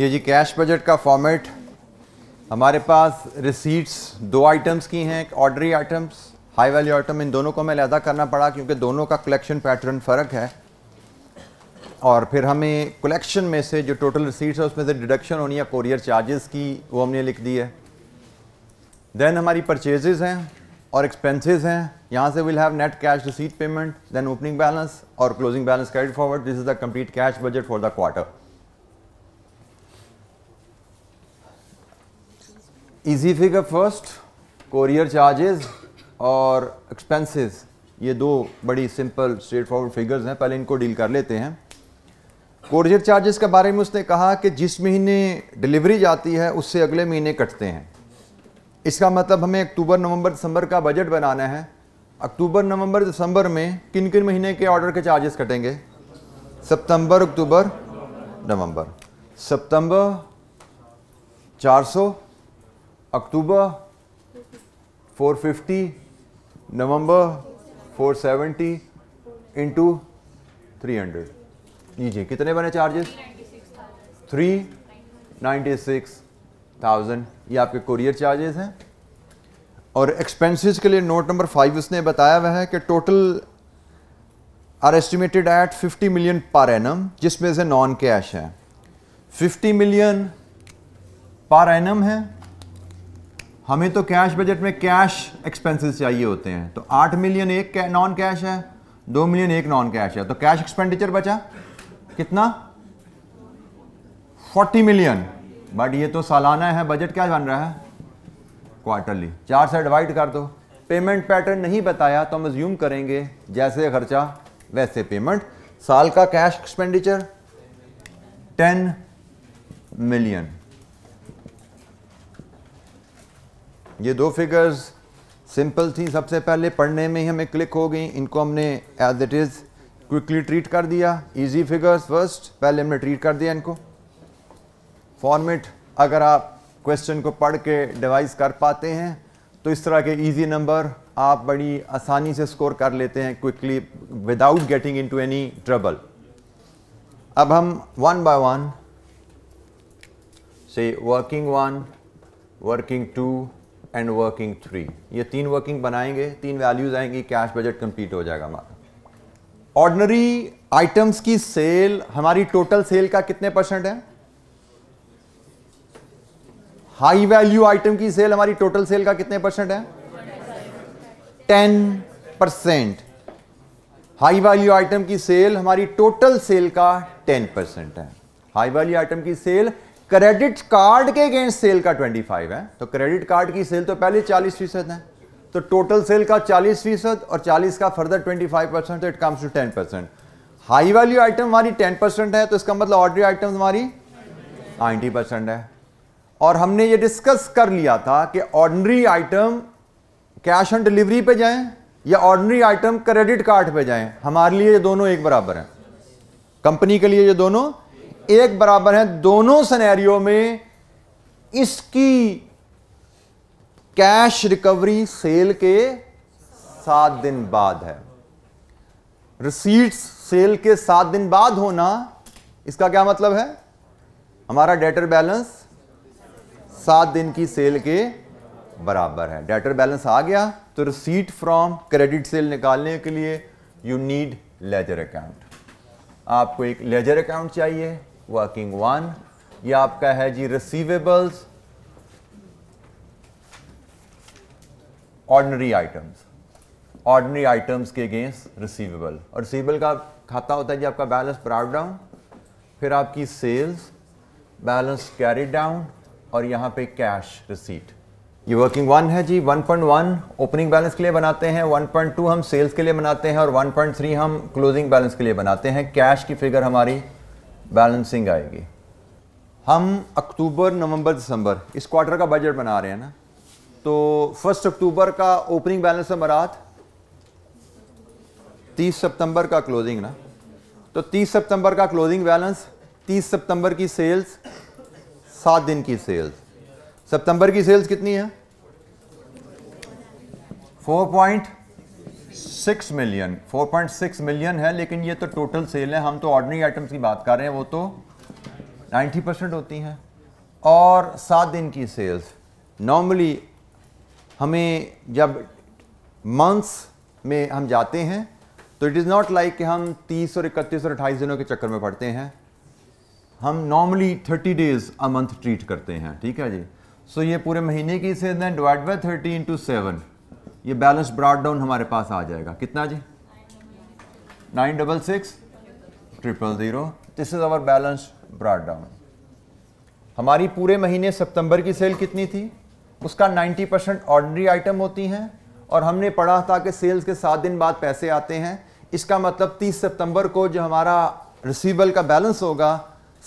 ये जी कैश बजट का फॉर्मेट हमारे पास रिसीट्स दो आइटम्स की हैं एक ordinary items high value item इन दोनों को हमें लहदा करना पड़ा क्योंकि दोनों का कलेक्शन पैटर्न फ़र्क है और फिर हमें कलेक्शन में से जो टोटल रिसीट्स है उसमें से डिडक्शन होनी है कोरियर चार्जेस की वो हमने लिख दी है देन हमारी परचेजेज़ हैं और एक्सपेंसेस हैं यहाँ से will have net cash receipt payment then opening balance और closing balance carried forward this is the complete cash budget for the quarter इजी फिगर फर्स्ट कोरियर चार्जेस और एक्सपेंसेस ये दो बड़ी सिंपल स्ट्रेट फॉरवर्ड फिगर्स हैं पहले इनको deal कर लेते हैं कोरियर चार्जेस के बारे में उसने कहा कि जिस महीने डिलीवरी जाती है उससे अगले महीने कटते हैं इसका मतलब हमें अक्टूबर नवंबर दिसंबर का बजट बनाना है अक्टूबर नवंबर दिसंबर में किन किन महीने के ऑर्डर के चार्जेस कटेंगे सितंबर अक्टूबर नवंबर सितंबर 400 अक्टूबर 450 नवंबर 470 इंटू 300 लीजिए कितने बने charges three ninety six thousand ये आपके कोरियर चार्जेस हैं और एक्सपेंसेस के लिए नोट नंबर फाइव उसने बताया हुआ है कि total are estimated at 50 million per annum जिसमें से नॉन कैश है 50 मिलियन पर एनम है हमें तो कैश बजट में कैश एक्सपेंसेस चाहिए होते हैं तो आठ मिलियन एक नॉन कैश है दो मिलियन एक नॉन कैश है तो कैश एक्सपेंडिचर बचा कितना फोर्टी मिलियन बट ये तो सालाना है बजट क्या बन रहा है क्वार्टरली चार से डिवाइड कर दो पेमेंट पैटर्न नहीं बताया तो हम ज्यूम करेंगे जैसे खर्चा वैसे पेमेंट साल का कैश एक्सपेंडिचर टेन मिलियन ये दो फिगर्स सिंपल थी सबसे पहले पढ़ने में ही हमें क्लिक हो गई इनको हमने as it is quickly treat कर दिया इजी फिगर्स फर्स्ट पहले हमने ट्रीट कर दिया इनको फॉर्मेट अगर आप क्वेश्चन को पढ़ के डिवाइस कर पाते हैं तो इस तरह के इजी नंबर आप बड़ी आसानी से स्कोर कर लेते हैं quickly without getting into any trouble अब हम वन बाय वन से working one working two and working three ये तीन वर्किंग बनाएंगे तीन वैल्यूज आएंगी कैश बजट कंप्लीट हो जाएगा हमारा ऑर्डनरी आइटम्स की सेल हमारी टोटल सेल का कितने परसेंट है हाई वैल्यू आइटम की सेल हमारी टोटल सेल का कितने परसेंट है ten percent high value item की सेल हमारी टोटल सेल का टेन परसेंट है हाई वैल्यू आइटम की सेल क्रेडिट कार्ड के अगेंस्ट सेल का 25 है तो क्रेडिट कार्ड की सेल तो पहले 40 फीसद है तो टोटल सेल का 40 फीसद और 40 का further 25 percent it comes to 10 percent high value item हमारी 10 परसेंट है तो इसका मतलब ऑर्डरी आइटम हमारी 90 परसेंट है और हमने ये डिस्कस कर लिया था कि ordinary item cash on delivery पे जाए या ऑर्डनरी आइटम क्रेडिट कार्ड पर जाए हमारे लिए ये दोनों एक बराबर हैं कंपनी के लिए ये दोनों एक बराबर हैं दोनों सनेरियो में इसकी कैश रिकवरी सेल के सात दिन बाद है रिसीट्स सेल के सात दिन बाद होना इसका क्या मतलब है हमारा डेटर बैलेंस सात दिन की सेल के बराबर है डेटर बैलेंस आ गया तो रिसीट फ्रॉम क्रेडिट सेल निकालने के लिए यू नीड लेजर अकाउंट आपको एक लेजर अकाउंट चाहिए वर्किंग वन ये आपका है जी receivables ordinary items ordinary items के अगेंस्ट रिसीवेबल और रिसीवेबल का खाता होता है जी आपका बैलेंस प्राउड डाउन फिर आपकी सेल्स बैलेंस कैरी डाउन और यहां पे कैश रिसीट ये वर्किंग वन है जी 1.1 ओपनिंग बैलेंस के लिए बनाते हैं 1.2 हम सेल्स के लिए बनाते हैं और 1.3 हम क्लोजिंग बैलेंस के लिए बनाते हैं कैश की फिगर हमारी बैलेंसिंग आएगी हम अक्टूबर नवंबर दिसंबर इस क्वार्टर का बजट बना रहे हैं ना तो फर्स्ट अक्टूबर का ओपनिंग बैलेंस है मरात तीस सितंबर का क्लोजिंग ना तो तीस सितंबर का क्लोजिंग बैलेंस तीस सितंबर की सेल्स सात दिन की सेल्स सितंबर की सेल्स कितनी है four point six million four point six million है लेकिन ये तो टोटल सेल है हम तो ऑर्डनरी आइटम्स की बात कर रहे हैं वो तो नाइन्टी परसेंट होती हैं और सात दिन की सेल्स नॉर्मली हमें जब मंथ्स में हम जाते हैं तो इट इज़ नॉट लाइक कि हम तीस और इकतीस और अट्ठाईस दिनों के चक्कर में पड़ते हैं हम normally thirty days a month treat करते हैं ठीक है जी सो so ये पूरे महीने की सेल्स हैं divide by thirty into seven ये बैलेंस ब्रॉड डाउन हमारे पास आ जाएगा कितना जी nine double six triple zero this is our balance brought down हमारी पूरे महीने सितंबर की सेल कितनी थी उसका 90 परसेंट ऑर्डनरी आइटम होती हैं और हमने पढ़ा था कि सेल्स के सात दिन बाद पैसे आते हैं इसका मतलब 30 सितंबर को जो हमारा रिसीवल का बैलेंस होगा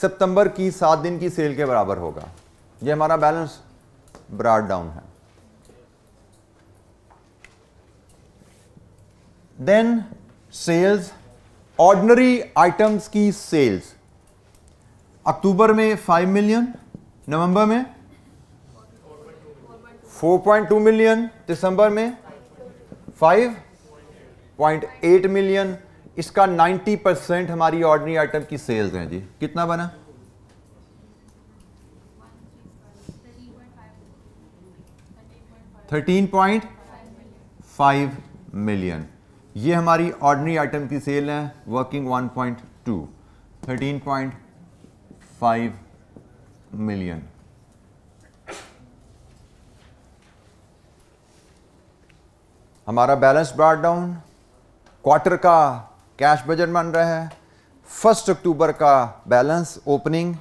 सितंबर की सात दिन की सेल के बराबर होगा ये हमारा बैलेंस ब्राड डाउन है देन सेल्स ऑर्डनरी आइटम्स की सेल्स अक्टूबर में 5 मिलियन नवंबर में 4.2 मिलियन दिसंबर में 5.8 मिलियन इसका 90 परसेंट हमारी ऑर्डनरी आइटम की सेल्स हैं जी कितना बना थर्टीन पॉइंट फाइव मिलियन ये हमारी ऑर्डनरी आइटम की सेल है वर्किंग 1.2 13.5 मिलियन हमारा बैलेंस ब्रॉड डाउन क्वार्टर का कैश बजट बन रहा है फर्स्ट अक्टूबर का बैलेंस ओपनिंग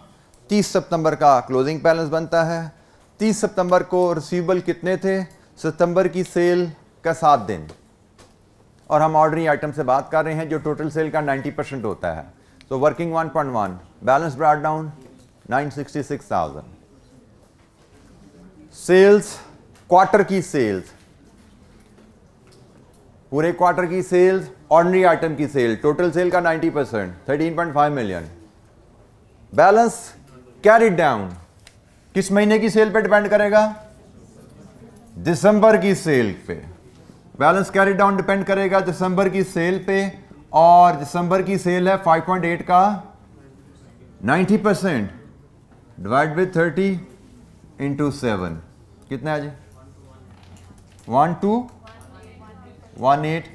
30 सितंबर का क्लोजिंग बैलेंस बनता है 30 सितंबर को रिसीवेबल कितने थे सितंबर की सेल का सात दिन और हम ऑर्डरिंग आइटम से बात कर रहे हैं जो टोटल सेल का 90 परसेंट होता है so working 1.1 balance brought down 966,000 sales quarter की सेल्स पूरे क्वार्टर की सेल्स ऑर्डनरी आइटम की सेल टोटल सेल का 90 percent thirteen million balance carried down किस महीने की सेल पे डिपेंड करेगा दिसंबर की सेल पे बैलेंस कैरी डाउन डिपेंड करेगा दिसंबर की सेल पे और दिसंबर की सेल है 5.8 का 90 percent divide by 30 into seven कितना है जी one two one eight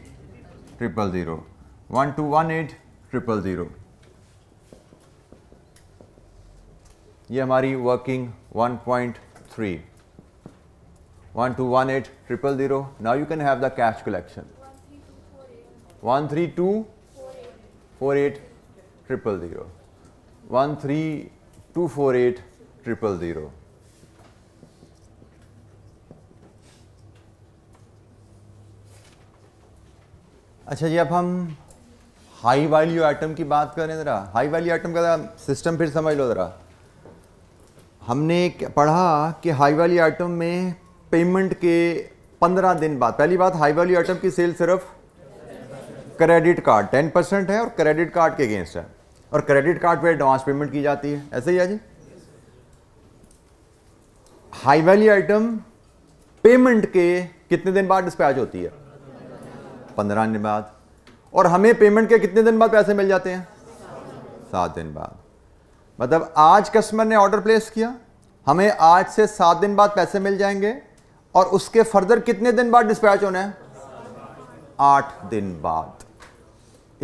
triple zero one two one eight triple zero ये हमारी working 1.3 cash triple zero. Now you can have the cash collection. Three triple zero. Eight triple zero. अच्छा जी अब हम high value item की बात करें ज़रा हाई वैल्यू आइटम का सिस्टम फिर समझ लो ज़रा हमने पढ़ा कि हाई वैल्यू आइटम में पेमेंट के पंद्रह दिन बाद पहली बात हाई वैल्यू आइटम की सेल सिर्फ क्रेडिट कार्ड टेन परसेंट है और क्रेडिट कार्ड के अगेंस्ट है और क्रेडिट कार्ड पे एडवांस पेमेंट की जाती है ऐसे ही है जी हाई वैल्यू आइटम पेमेंट के कितने दिन बाद डिस्पैच होती है पंद्रह दिन बाद और हमें पेमेंट के कितने दिन बाद पैसे मिल जाते हैं सात दिन बाद मतलब आज कस्टमर ने ऑर्डर प्लेस किया हमें आज से सात दिन बाद पैसे मिल जाएंगे और उसके फर्दर कितने दिन बाद डिस्पैच होना है आठ दिन बाद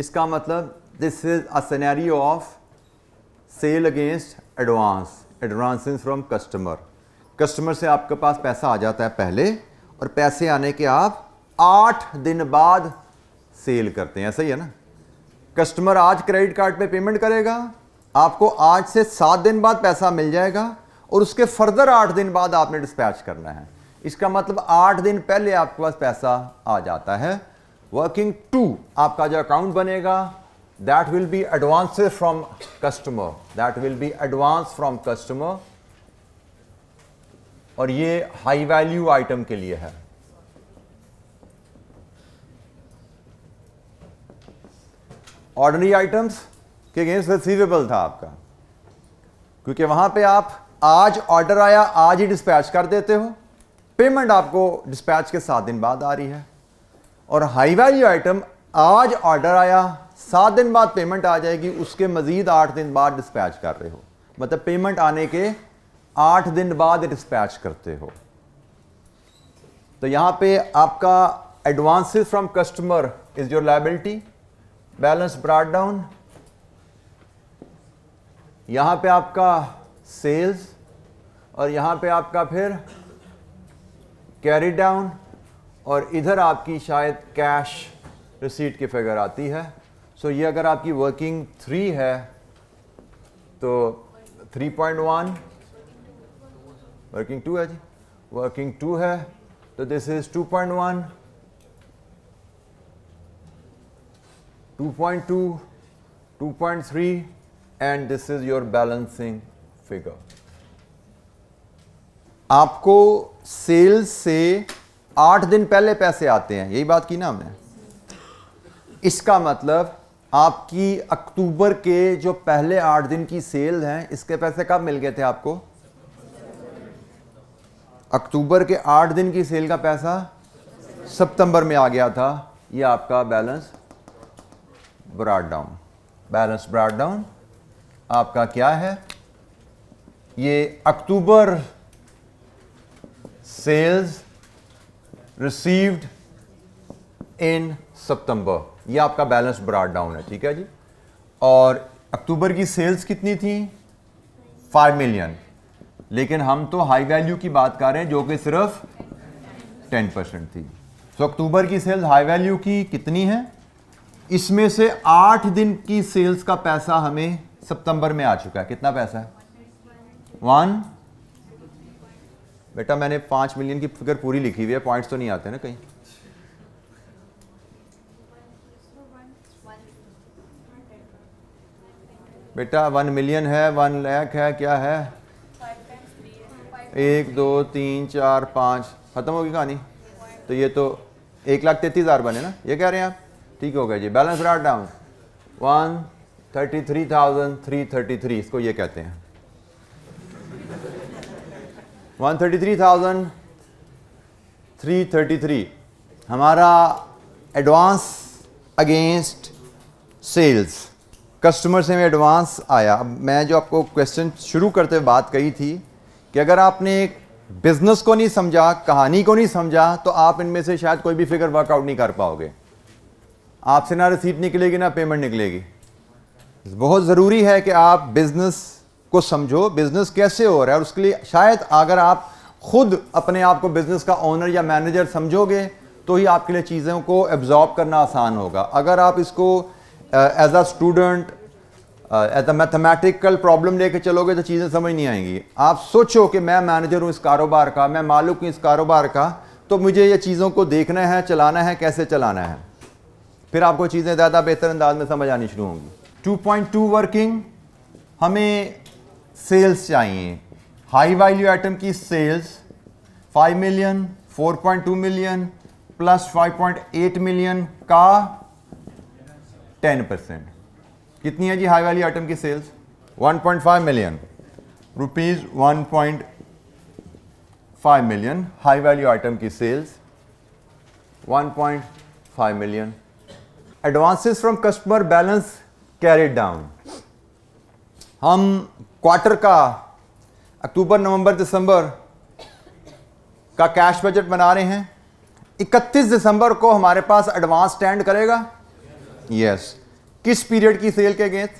इसका मतलब this is a scenario of sale against advance advance from customer customer से आपके पास पैसा आ जाता है पहले और पैसे आने के आप आठ दिन बाद सेल करते हैं ऐसा ही है ना कस्टमर आज क्रेडिट कार्ड पे पेमेंट करेगा आपको आज से सात दिन बाद पैसा मिल जाएगा और उसके फर्दर आठ दिन बाद आपने डिस्पैच करना है इसका मतलब आठ दिन पहले आपके पास पैसा आ जाता है वर्किंग टू आपका जो अकाउंट बनेगा that will be advance from customer that will be advance from customer और ये हाई वैल्यू आइटम के लिए है ऑर्डनरी आइटम्स के अगेंस्ट रिसीवेबल था आपका क्योंकि वहां पे आप आज ऑर्डर आया आज ही डिस्पैच कर देते हो पेमेंट आपको डिस्पैच के सात दिन बाद आ रही है और हाई वैल्यू आइटम आज ऑर्डर आया सात दिन बाद पेमेंट आ जाएगी उसके मजीद आठ दिन बाद डिस्पैच कर रहे हो मतलब पेमेंट आने के आठ दिन बाद डिस्पैच करते हो तो यहां पे आपका advances from customer is your liability balance brought down यहां पे आपका सेल्स और यहां पे आपका फिर कैरी डाउन और इधर आपकी शायद कैश रिसीट की फिगर आती है सो so ये अगर आपकी वर्किंग थ्री है तो 3.1 वर्किंग टू है जी वर्किंग टू है तो this is 2.1 2.2 2.3 and this is your balancing figure आपको सेल्स से आठ दिन पहले पैसे आते हैं यही बात की ना हमने इसका मतलब आपकी अक्टूबर के जो पहले आठ दिन की सेल हैं इसके पैसे कब मिल गए थे आपको अक्टूबर के आठ दिन की सेल का पैसा सितंबर में आ गया था ये आपका balance brought down balance brought down आपका क्या है ये अक्टूबर सेल्स रिसीव्ड इन सितंबर ये आपका बैलेंस ब्रॉड डाउन है ठीक है जी और अक्टूबर की सेल्स कितनी थी फाइव मिलियन लेकिन हम तो हाई वैल्यू की बात कर रहे हैं जो कि सिर्फ टेन परसेंट थी सो so, अक्टूबर की सेल्स हाई वैल्यू की कितनी है इसमें से आठ दिन की सेल्स का पैसा हमें सितंबर में आ चुका है कितना पैसा है वन बेटा मैंने पाँच मिलियन की फिगर पूरी लिखी हुई है पॉइंट्स तो नहीं आते ना कहीं बेटा वन मिलियन है वन लैख है क्या है एक दो तीन चार पाँच ख़त्म होगी कहानी तो ये तो एक लाख तैतीस हज़ार बने ना ये कह रहे हैं आप ठीक हो गया जी balance brought down one thirty three thousand three thirty three इसको ये कहते हैं one thirty three thousand three thirty three हमारा एडवांस अगेंस्ट सेल्स कस्टमर से हमें एडवांस आया अब मैं जो आपको क्वेश्चन शुरू करते हुए बात कही थी कि अगर आपने बिजनेस को नहीं समझा कहानी को नहीं समझा तो आप इनमें से शायद कोई भी फिगर वर्कआउट नहीं कर पाओगे आपसे ना रिसीट निकलेगी ना पेमेंट निकलेगी बहुत ज़रूरी है कि आप बिज़नेस को समझो बिजनेस कैसे हो रहा है और उसके लिए शायद अगर आप खुद अपने आप को बिजनेस का ओनर या मैनेजर समझोगे तो ही आपके लिए चीज़ों को एब्जॉर्ब करना आसान होगा अगर आप इसको as a student as a mathematical problem लेके चलोगे तो चीज़ें समझ नहीं आएंगी आप सोचो कि मैं मैनेजर हूँ इस कारोबार का मैं मालूम हूँ इस कारोबार का तो मुझे ये चीज़ों को देखना है चलाना है कैसे चलाना है फिर आपको चीज़ें ज़्यादा बेहतर अंदाज में समझ आनी शुरू होंगी 2.2 वर्किंग हमें सेल्स चाहिए हाई वैल्यू आइटम की sales 5 million 4.2 million plus 5.8 million का 10 परसेंट कितनी है जी हाई वैल्यू आइटम की sales 1.5 million rupees 1.5 million high value item की sales 1.5 million advances from customer balance carried down हम क्वार्टर का अक्टूबर नवंबर दिसंबर का कैश बजट बना रहे हैं 31 दिसंबर को हमारे पास एडवांस स्टैंड करेगा यस yes. yes. किस पीरियड की सेल के अगेंस्ट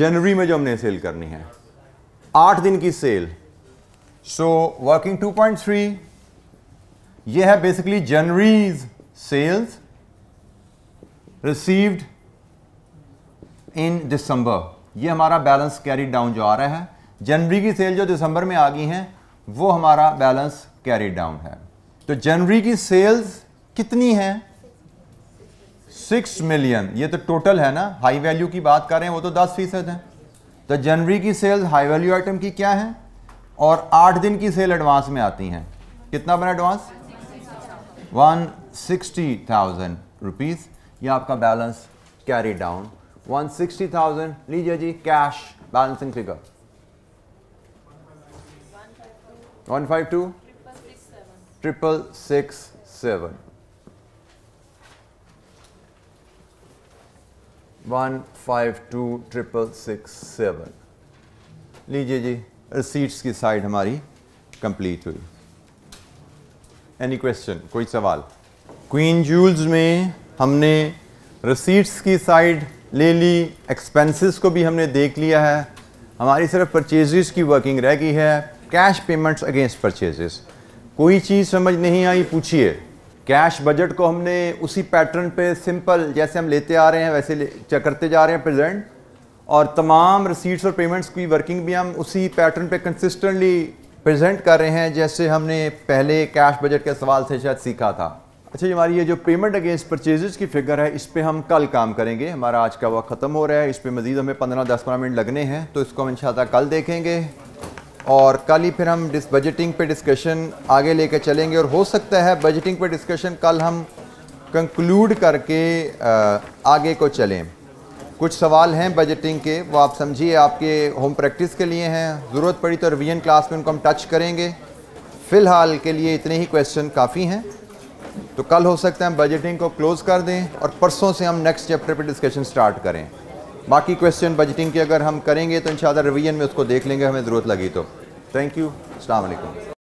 जनवरी में जो हमने सेल करनी है आठ दिन की सेल सो वर्किंग 2.3 ये है basically January's sales received in December ये हमारा बैलेंस कैरी डाउन जो आ रहा है जनवरी की सेल जो दिसंबर में आ गई हैं वो हमारा बैलेंस कैरी डाउन है तो जनवरी की सेल्स कितनी हैं सिक्स मिलियन ये तो टोटल है ना हाई वैल्यू की बात कर रहे हैं वो तो दस फीसद है तो जनवरी की सेल्स हाई वैल्यू आइटम की क्या है और आठ दिन की सेल एडवांस में आती हैं कितना बना advance one sixty thousand rupees ये आपका बैलेंस कैरी डाउन थाउजेंड लीजिए जी cash balancing figure 152 triple six seven one five two triple six seven लीजिए जी रिसीट्स की साइड हमारी कंप्लीट हुई एनी क्वेश्चन कोई सवाल क्वीन जूल्स में हमने रिसीट्स की साइड ले ली एक्सपेंसेस को भी हमने देख लिया है हमारी सिर्फ परचेजेस की वर्किंग रह गई है कैश पेमेंट्स अगेंस्ट परचेजेस कोई चीज़ समझ नहीं आई पूछिए कैश बजट को हमने उसी पैटर्न पे सिंपल जैसे हम लेते आ रहे हैं वैसे करते जा रहे हैं प्रेजेंट और तमाम रिसीट्स और पेमेंट्स की वर्किंग भी हम उसी पैटर्न पे कंसिस्टेंटली प्रेजेंट कर रहे हैं जैसे हमने पहले कैश बजट के सवाल से शायद सीखा था अच्छा हमारी ये जो पेमेंट अगेंस्ट परचेजेज की फिगर है इस पर हम कल काम करेंगे हमारा आज का वक्त ख़त्म हो रहा है इस पर मज़ीद हमें पंद्रह दस पंद्रह मिनट लगने हैं तो इसको हम इन कल देखेंगे और कल ही फिर हम डिस बजटिंग पे डिस्कशन आगे लेके चलेंगे और हो सकता है बजटिंग पे डिस्कशन कल हम कंक्लूड करके आगे को चलें कुछ सवाल हैं बजटिंग के वो आप समझिए आपके होम प्रैक्टिस के लिए हैं ज़रूरत पड़ी तो रिवीजन क्लास में उनको हम टच करेंगे फ़िलहाल के लिए इतने ही क्वेश्चन काफ़ी हैं तो कल हो सकता है बजटिंग को क्लोज़ कर दें और परसों से हम नेक्स्ट चैप्टर पर डिस्कशन स्टार्ट करें बाकी क्वेश्चन बजटिंग के अगर हम करेंगे तो इन रिवीजन में उसको देख लेंगे हमें ज़रूरत लगी तो थैंक यू अलैक्म